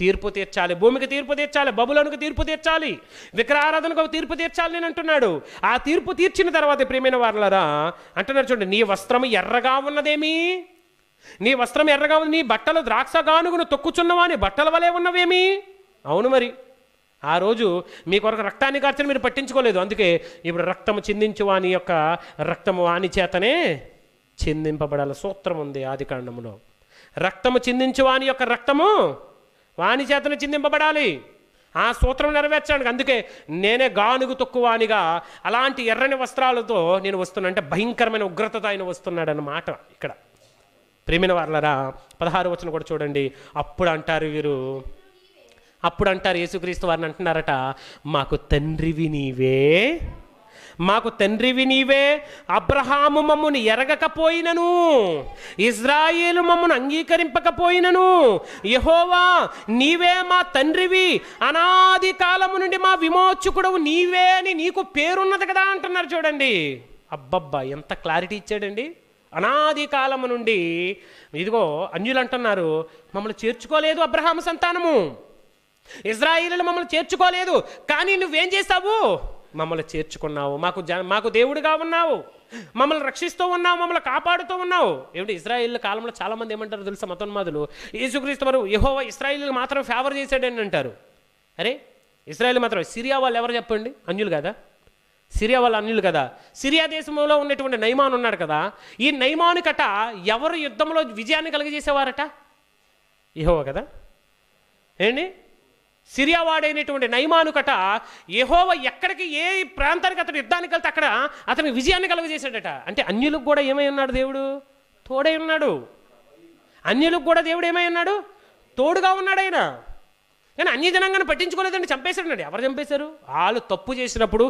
తీర్పు తీర్చాలి భూమికి తీర్పు తీర్చాలి బబులోనికి తీర్పు తీర్చాలి విగ్రహారాధనకు తీర్పు తీర్చాలి నేను అంటున్నాడు ఆ తీర్పు తీర్చిన తర్వాత ప్రియమైన వారులరా అంటున్నారు చూడండి నీ వస్త్రము ఎర్రగా ఉన్నదేమి నీ వస్త్రం ఎర్రగా ఉంది నీ బట్టలు ద్రాక్ష గానుగును తొక్కుచున్నవా నీ బట్టల వలె ఉన్నవేమి అవును మరి ఆ రోజు మీ కొరకు రక్తాన్ని కార్చని మీరు పట్టించుకోలేదు అందుకే ఇప్పుడు రక్తము చిందించు వాని యొక్క రక్తము వాని చేతనే చిందింపబడాల సూత్రం ఉంది ఆది కాండములో రక్తము చిందించు వాని యొక్క రక్తము వాణి చేతను చిందింపబడాలి ఆ సూత్రం నెరవేర్చడానికి అందుకే నేనే గానుగు తొక్కువానిగా అలాంటి ఎర్రని వస్త్రాలతో నేను వస్తున్నా అంటే భయంకరమైన ఉగ్రతతో ఆయన వస్తున్నాడన్నమాట ఇక్కడ ప్రేమిన వాళ్ళరా పదహారు వచ్చిన కూడా చూడండి అప్పుడు అంటారు వీరు అప్పుడు అంటారు యేసుక్రీస్తు వారిని అంటున్నారట మాకు తండ్రివి నీవే మాకు తండ్రివి నీవే అబ్రహాము మమ్మను ఎరగకపోయినను ఇజ్రాయేలు మమ్మను అంగీకరింపకపోయినను యహోవా నీవే మా తండ్రివి అనాది కాలము నుండి మా విమోచకుడవు నీవే అని నీకు పేరున్నది కదా అంటున్నారు చూడండి అబ్బబ్బా ఎంత క్లారిటీ ఇచ్చాడండి అనాది కాలము నుండి ఇదిగో అంజులు అంటున్నారు మమ్మల్ని చేర్చుకోలేదు అబ్రహాము సంతానము ఇజ్రాయిలు మమ్మల్ని చేర్చుకోలేదు కానీ నువ్వేం చేస్తావు మమ్మల్ని చేర్చుకున్నావు మాకు జ మాకు దేవుడిగా ఉన్నావు మమ్మల్ని రక్షిస్తూ ఉన్నావు మమ్మల్ని కాపాడుతూ ఉన్నావు ఏమిటి ఇస్రాయిల్ కాలంలో చాలామంది ఏమంటారు తెలుసా మతోన్మాదులు యేసుక్రీస్తు వారు యహోవ ఇస్రాయిల్ మాత్రం ఫేవర్ చేశాడని అంటారు అరే ఇస్రాయిల్ మాత్రం సిరియా వాళ్ళు ఎవరు చెప్పండి అన్యులు కదా సిరియా వాళ్ళ అన్యులు కదా సిరియా దేశంలో ఉన్నటువంటి నైమాన్ ఉన్నాడు కదా ఈ నైమాను కట ఎవరు యుద్ధంలో విజయాన్ని కలిగజేసేవారట యహోవ కదా ఏంటి సిరియావాడైనటువంటి కట యహోవ ఎక్కడికి ఏ ప్రాంతానికి అతడు యుద్ధానికి వెళ్తే అక్కడ అతని విజయాన్ని కలుగజేశాడట అంటే అన్యులకు కూడా ఏమై ఉన్నాడు దేవుడు తోడై ఉన్నాడు అన్యులకు కూడా దేవుడు ఏమై ఉన్నాడు తోడుగా ఉన్నాడు ఆయన కానీ జనాంగాన్ని పట్టించుకోలేదండి చంపేశాడు ఎవరు చంపేశారు వాళ్ళు తప్పు చేసినప్పుడు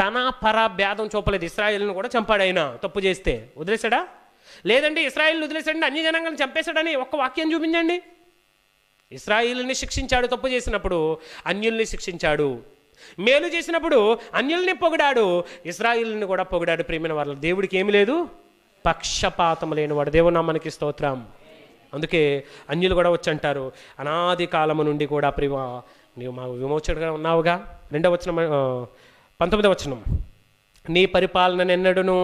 తన పర భేదం చూపలేదు ఇస్రాయిల్ను కూడా చంపాడు ఆయన తప్పు చేస్తే వదిలేశాడా లేదండి ఇస్రాయిల్ వదిలేశాడండి అన్యజనాంగాన్ని చంపేశాడని ఒక్క వాక్యం చూపించండి ఇస్రాయిల్ని శిక్షించాడు తప్పు చేసినప్పుడు అన్యుల్ని శిక్షించాడు మేలు చేసినప్పుడు అన్యుల్ని పొగిడాడు ఇస్రాయిల్ని కూడా పొగిడాడు ప్రేమిన వాళ్ళ దేవుడికి ఏమి లేదు పక్షపాతం లేనివాడు దేవుడు మనకి స్తోత్రం అందుకే అన్యులు కూడా వచ్చి అంటారు అనాది కాలము నుండి కూడా ప్రేమ నీవు మా విమోచనగా ఉన్నావుగా రెండవ వచనం పంతొమ్మిదవ వచనం నీ పరిపాలన పరిపాలననెన్నడును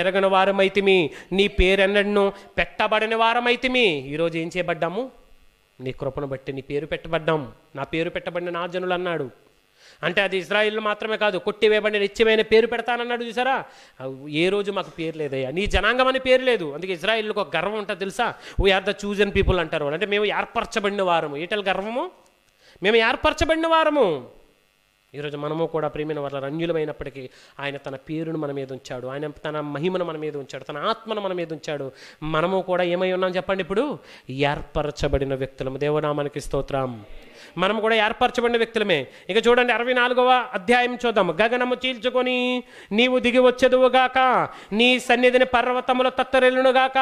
ఎరగని వారమైతిమి నీ పేరెన్నడను పెట్టబడని వారమైతిమి ఈరోజు ఏం చేయబడ్డాము నీ కృపను బట్టి నీ పేరు పెట్టబడ్డాం నా పేరు పెట్టబడిన నా జనులు అన్నాడు అంటే అది ఇజ్రాయిల్ మాత్రమే కాదు కొట్టివేయబడిన నిత్యమైన పేరు పెడతానన్నాడు చూసారా ఏ రోజు మాకు పేరు లేదయ్యా నీ జనాంగం అని పేరు లేదు అందుకే ఇజ్రాయిల్కి ఒక గర్వం ఉంటుంది తెలుసా వీఆర్ ద చూజన్ పీపుల్ అంటారు అంటే మేము ఏర్పరచబడిన వారము ఏటల్ గర్వము మేము ఏర్పరచబడిన వారము ఈరోజు మనము కూడా ప్రేమైన వల్ల రంజులమైనప్పటికీ ఆయన తన పేరును మన మీద ఉంచాడు ఆయన తన మహిమను మన మీద ఉంచాడు తన ఆత్మను మన మీద ఉంచాడు మనము కూడా ఏమై ఉన్నాం చెప్పండి ఇప్పుడు ఏర్పరచబడిన వ్యక్తులము దేవనామానికి స్తోత్రం మనం కూడా ఏర్పరచబడిన వ్యక్తులమే ఇక చూడండి అరవై నాలుగవ అధ్యాయం చూద్దాం గగనము చీల్చుకొని నీవు దిగి వచ్చేదువుగాక నీ సన్నిధిని పర్వతముల తత్తరెల్లునుగాక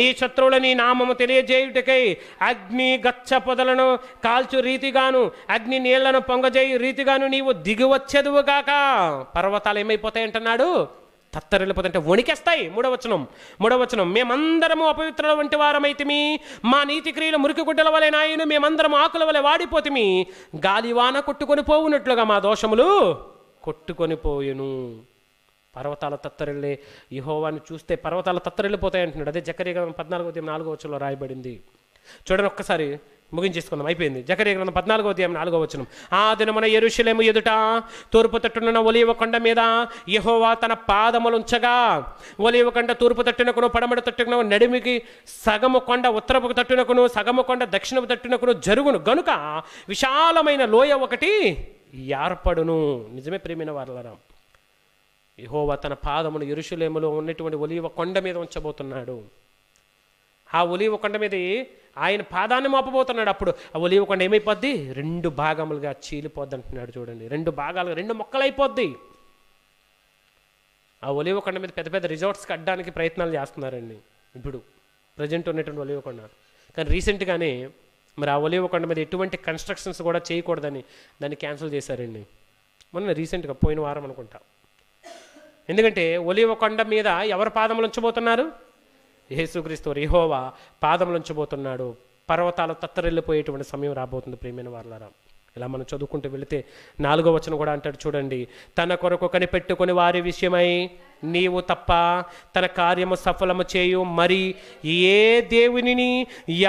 నీ శత్రువుల నీ నామము తెలియజేయుటకై అగ్ని గచ్చ పొదలను కాల్చు రీతిగాను అగ్ని నీళ్లను పొంగజేయు రీతిగాను నీవు దిగి వచ్చేదువుగాక పర్వతాలు ఏమైపోతాయంటున్నాడు తత్తరిల్లిపోతుంటే వణికేస్తాయి మూడవచనం మూడవచనం మేమందరము అపవిత్రుల వంటి వారమైతిమి మా నీతి క్రియలు మురికి గుడ్డల వలె నాయను మేమందరం ఆకుల వలె వాడిపోతిమి గాలివాన కొట్టుకొని పోవునట్లుగా మా దోషములు కొట్టుకొని పోయును పర్వతాల తత్తరిల్లే యహోవాన్ని చూస్తే పర్వతాల తత్తరిల్లిపోతాయి అంటున్నాడు అదే జకరీగా పద్నాలుగో తేదీ నాలుగో వచ్చంలో రాయబడింది చూడండి ఒక్కసారి ముగించేసుకుందాం అయిపోయింది జకరే గ్రంథం పద్నాలుగో అధ్యాయం నాలుగో వచనం ఆ దినమున ఎరుషులేము ఎదుట తూర్పు తట్టునున్న ఒలివ కొండ మీద యహోవా తన పాదములుంచగా ఒలివ కొండ తూర్పు తట్టునకును పడమడ తట్టుకును నడిమికి సగము కొండ ఉత్తరపు తట్టునకును సగము కొండ దక్షిణపు తట్టునకును జరుగును గనుక విశాలమైన లోయ ఒకటి ఏర్పడును నిజమే ప్రేమైన వారలరా యహోవా తన పాదమును ఎరుషులేములో ఉన్నటువంటి ఒలివ కొండ మీద ఉంచబోతున్నాడు ఆ ఒలివ కొండ మీద ఆయన పాదాన్ని మోపబోతున్నాడు అప్పుడు ఆ కొండ ఏమైపోద్ది రెండు భాగములుగా చీలిపోద్ది అంటున్నాడు చూడండి రెండు భాగాలుగా రెండు మొక్కలైపోద్ది ఆ ఒలివకొండ మీద పెద్ద పెద్ద రిజార్ట్స్ కట్టడానికి ప్రయత్నాలు చేస్తున్నారండి ఇప్పుడు ప్రజెంట్ ఉన్నటువంటి ఒలివకొండ కానీ రీసెంట్గానే మరి ఆ ఒలివకొండ మీద ఎటువంటి కన్స్ట్రక్షన్స్ కూడా చేయకూడదని దాన్ని క్యాన్సిల్ చేశారండి మొన్న రీసెంట్గా పోయిన వారం అనుకుంటా ఎందుకంటే ఒలివకొండ మీద ఎవరు పాదములు ఉంచబోతున్నారు యేసుక్రీస్తు రిహోవా ఉంచబోతున్నాడు పర్వతాలు తత్తరెళ్ళిపోయేటువంటి సమయం రాబోతుంది ప్రియమైన వాళ్ళారా ఇలా మనం చదువుకుంటూ వెళితే నాలుగో వచనం కూడా అంటాడు చూడండి తన కొరకు కనిపెట్టుకుని వారి విషయమై నీవు తప్ప తన కార్యము సఫలము చేయు మరి ఏ దేవునిని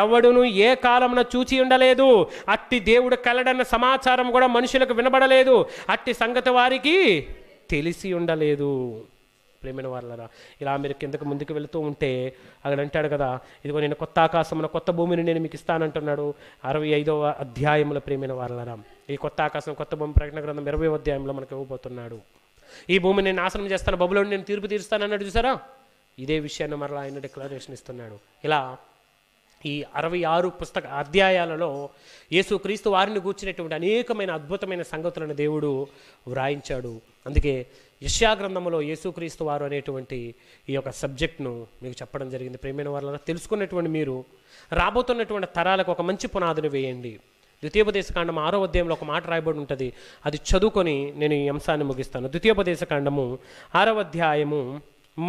ఎవడును ఏ కాలమున చూచి ఉండలేదు అట్టి దేవుడు కలడన్న సమాచారం కూడా మనుషులకు వినబడలేదు అట్టి సంగతి వారికి తెలిసి ఉండలేదు ప్రేమైన వాళ్ళరా ఇలా మీరు కిందకు ముందుకు వెళుతూ ఉంటే అక్కడ అంటాడు కదా ఇదిగో నేను కొత్త ఆకాశమున కొత్త భూమిని నేను మీకు ఇస్తానంటున్నాడు అరవై ఐదవ అధ్యాయంలో ప్రేమైన వాళ్ళరా ఈ కొత్త ఆకాశం కొత్త భూమి ప్రకటన గ్రంథం ఇరవై అధ్యాయంలో మనకు ఇవ్వబోతున్నాడు ఈ భూమిని నేను నాశనం చేస్తాను బబులోని నేను తీర్పు తీరుస్తానన్నాడు చూసారా ఇదే విషయాన్ని మరలా ఆయన డిక్లరేషన్ ఇస్తున్నాడు ఇలా ఈ అరవై ఆరు పుస్తక అధ్యాయాలలో యేసు క్రీస్తు వారిని కూర్చునేటువంటి అనేకమైన అద్భుతమైన సంగతులను దేవుడు వ్రాయించాడు అందుకే యశాగ్రంథంలో యేసుక్రీస్తు వారు అనేటువంటి ఈ యొక్క సబ్జెక్ట్ను మీకు చెప్పడం జరిగింది ప్రేమైన వారు తెలుసుకున్నటువంటి మీరు రాబోతున్నటువంటి తరాలకు ఒక మంచి పునాదులు వేయండి ద్వితీయోపదేశకాండము ఆరో అధ్యాయంలో ఒక మాట రాయబడి ఉంటుంది అది చదువుకొని నేను ఈ అంశాన్ని ముగిస్తాను ద్వితీయోపదేశకాండము ఆరో అధ్యాయము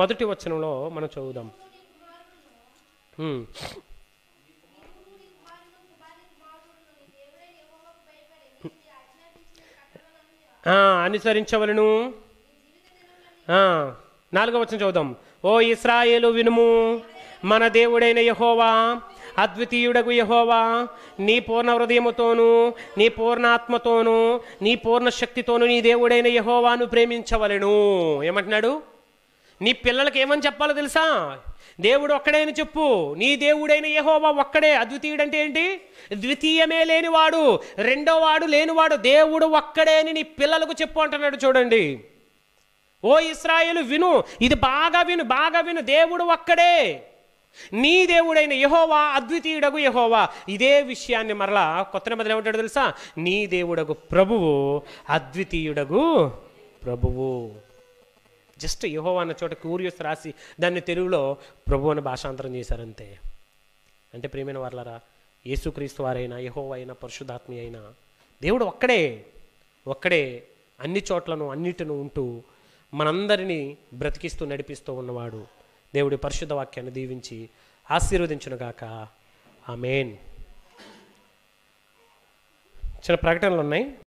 మొదటి వచనంలో మనం చదువుదాం అనుసరించవలను నాలుగో వచ్చిన చూద్దాం ఓ ఇస్రాయేలు వినుము మన దేవుడైన యహోవా అద్వితీయుడగు యహోవా నీ పూర్ణ హృదయముతోను నీ పూర్ణాత్మతోనూ నీ పూర్ణ శక్తితోను నీ దేవుడైన యహోవాను ప్రేమించవలను ఏమంటున్నాడు నీ పిల్లలకి ఏమని చెప్పాలో తెలుసా దేవుడు ఒక్కడైన చెప్పు నీ దేవుడైన యహోవా ఒక్కడే అద్వితీయుడంటే ఏంటి ద్వితీయమే లేనివాడు రెండో వాడు లేనివాడు దేవుడు ఒక్కడే అని నీ పిల్లలకు చెప్పు అంటున్నాడు చూడండి ఓ ఇస్రాయలు విను ఇది బాగా విను బాగా విను దేవుడు ఒక్కడే నీ దేవుడైన యహోవా అద్వితీయుడగు యహోవా ఇదే విషయాన్ని మరలా కొత్త నెమ్మదిలో ఏమంటాడు తెలుసా నీ దేవుడగు ప్రభువు అద్వితీయుడగు ప్రభువు జస్ట్ యహోవా అన్న చోట క్యూరియస్ రాసి దాన్ని తెలుగులో ప్రభు అని భాషాంతరం చేశారంతే అంటే ప్రియమైన వర్లరా యేసుక్రీస్తు వారైనా యహోవ అయినా పరిశుధాత్మి అయినా దేవుడు ఒక్కడే ఒక్కడే అన్ని చోట్లను అన్నిటిను ఉంటూ మనందరినీ బ్రతికిస్తూ నడిపిస్తూ ఉన్నవాడు దేవుడి పరిశుద్ధ వాక్యాన్ని దీవించి ఆశీర్వదించునుగాక ఆ మెయిన్ చిన్న ప్రకటనలు ఉన్నాయి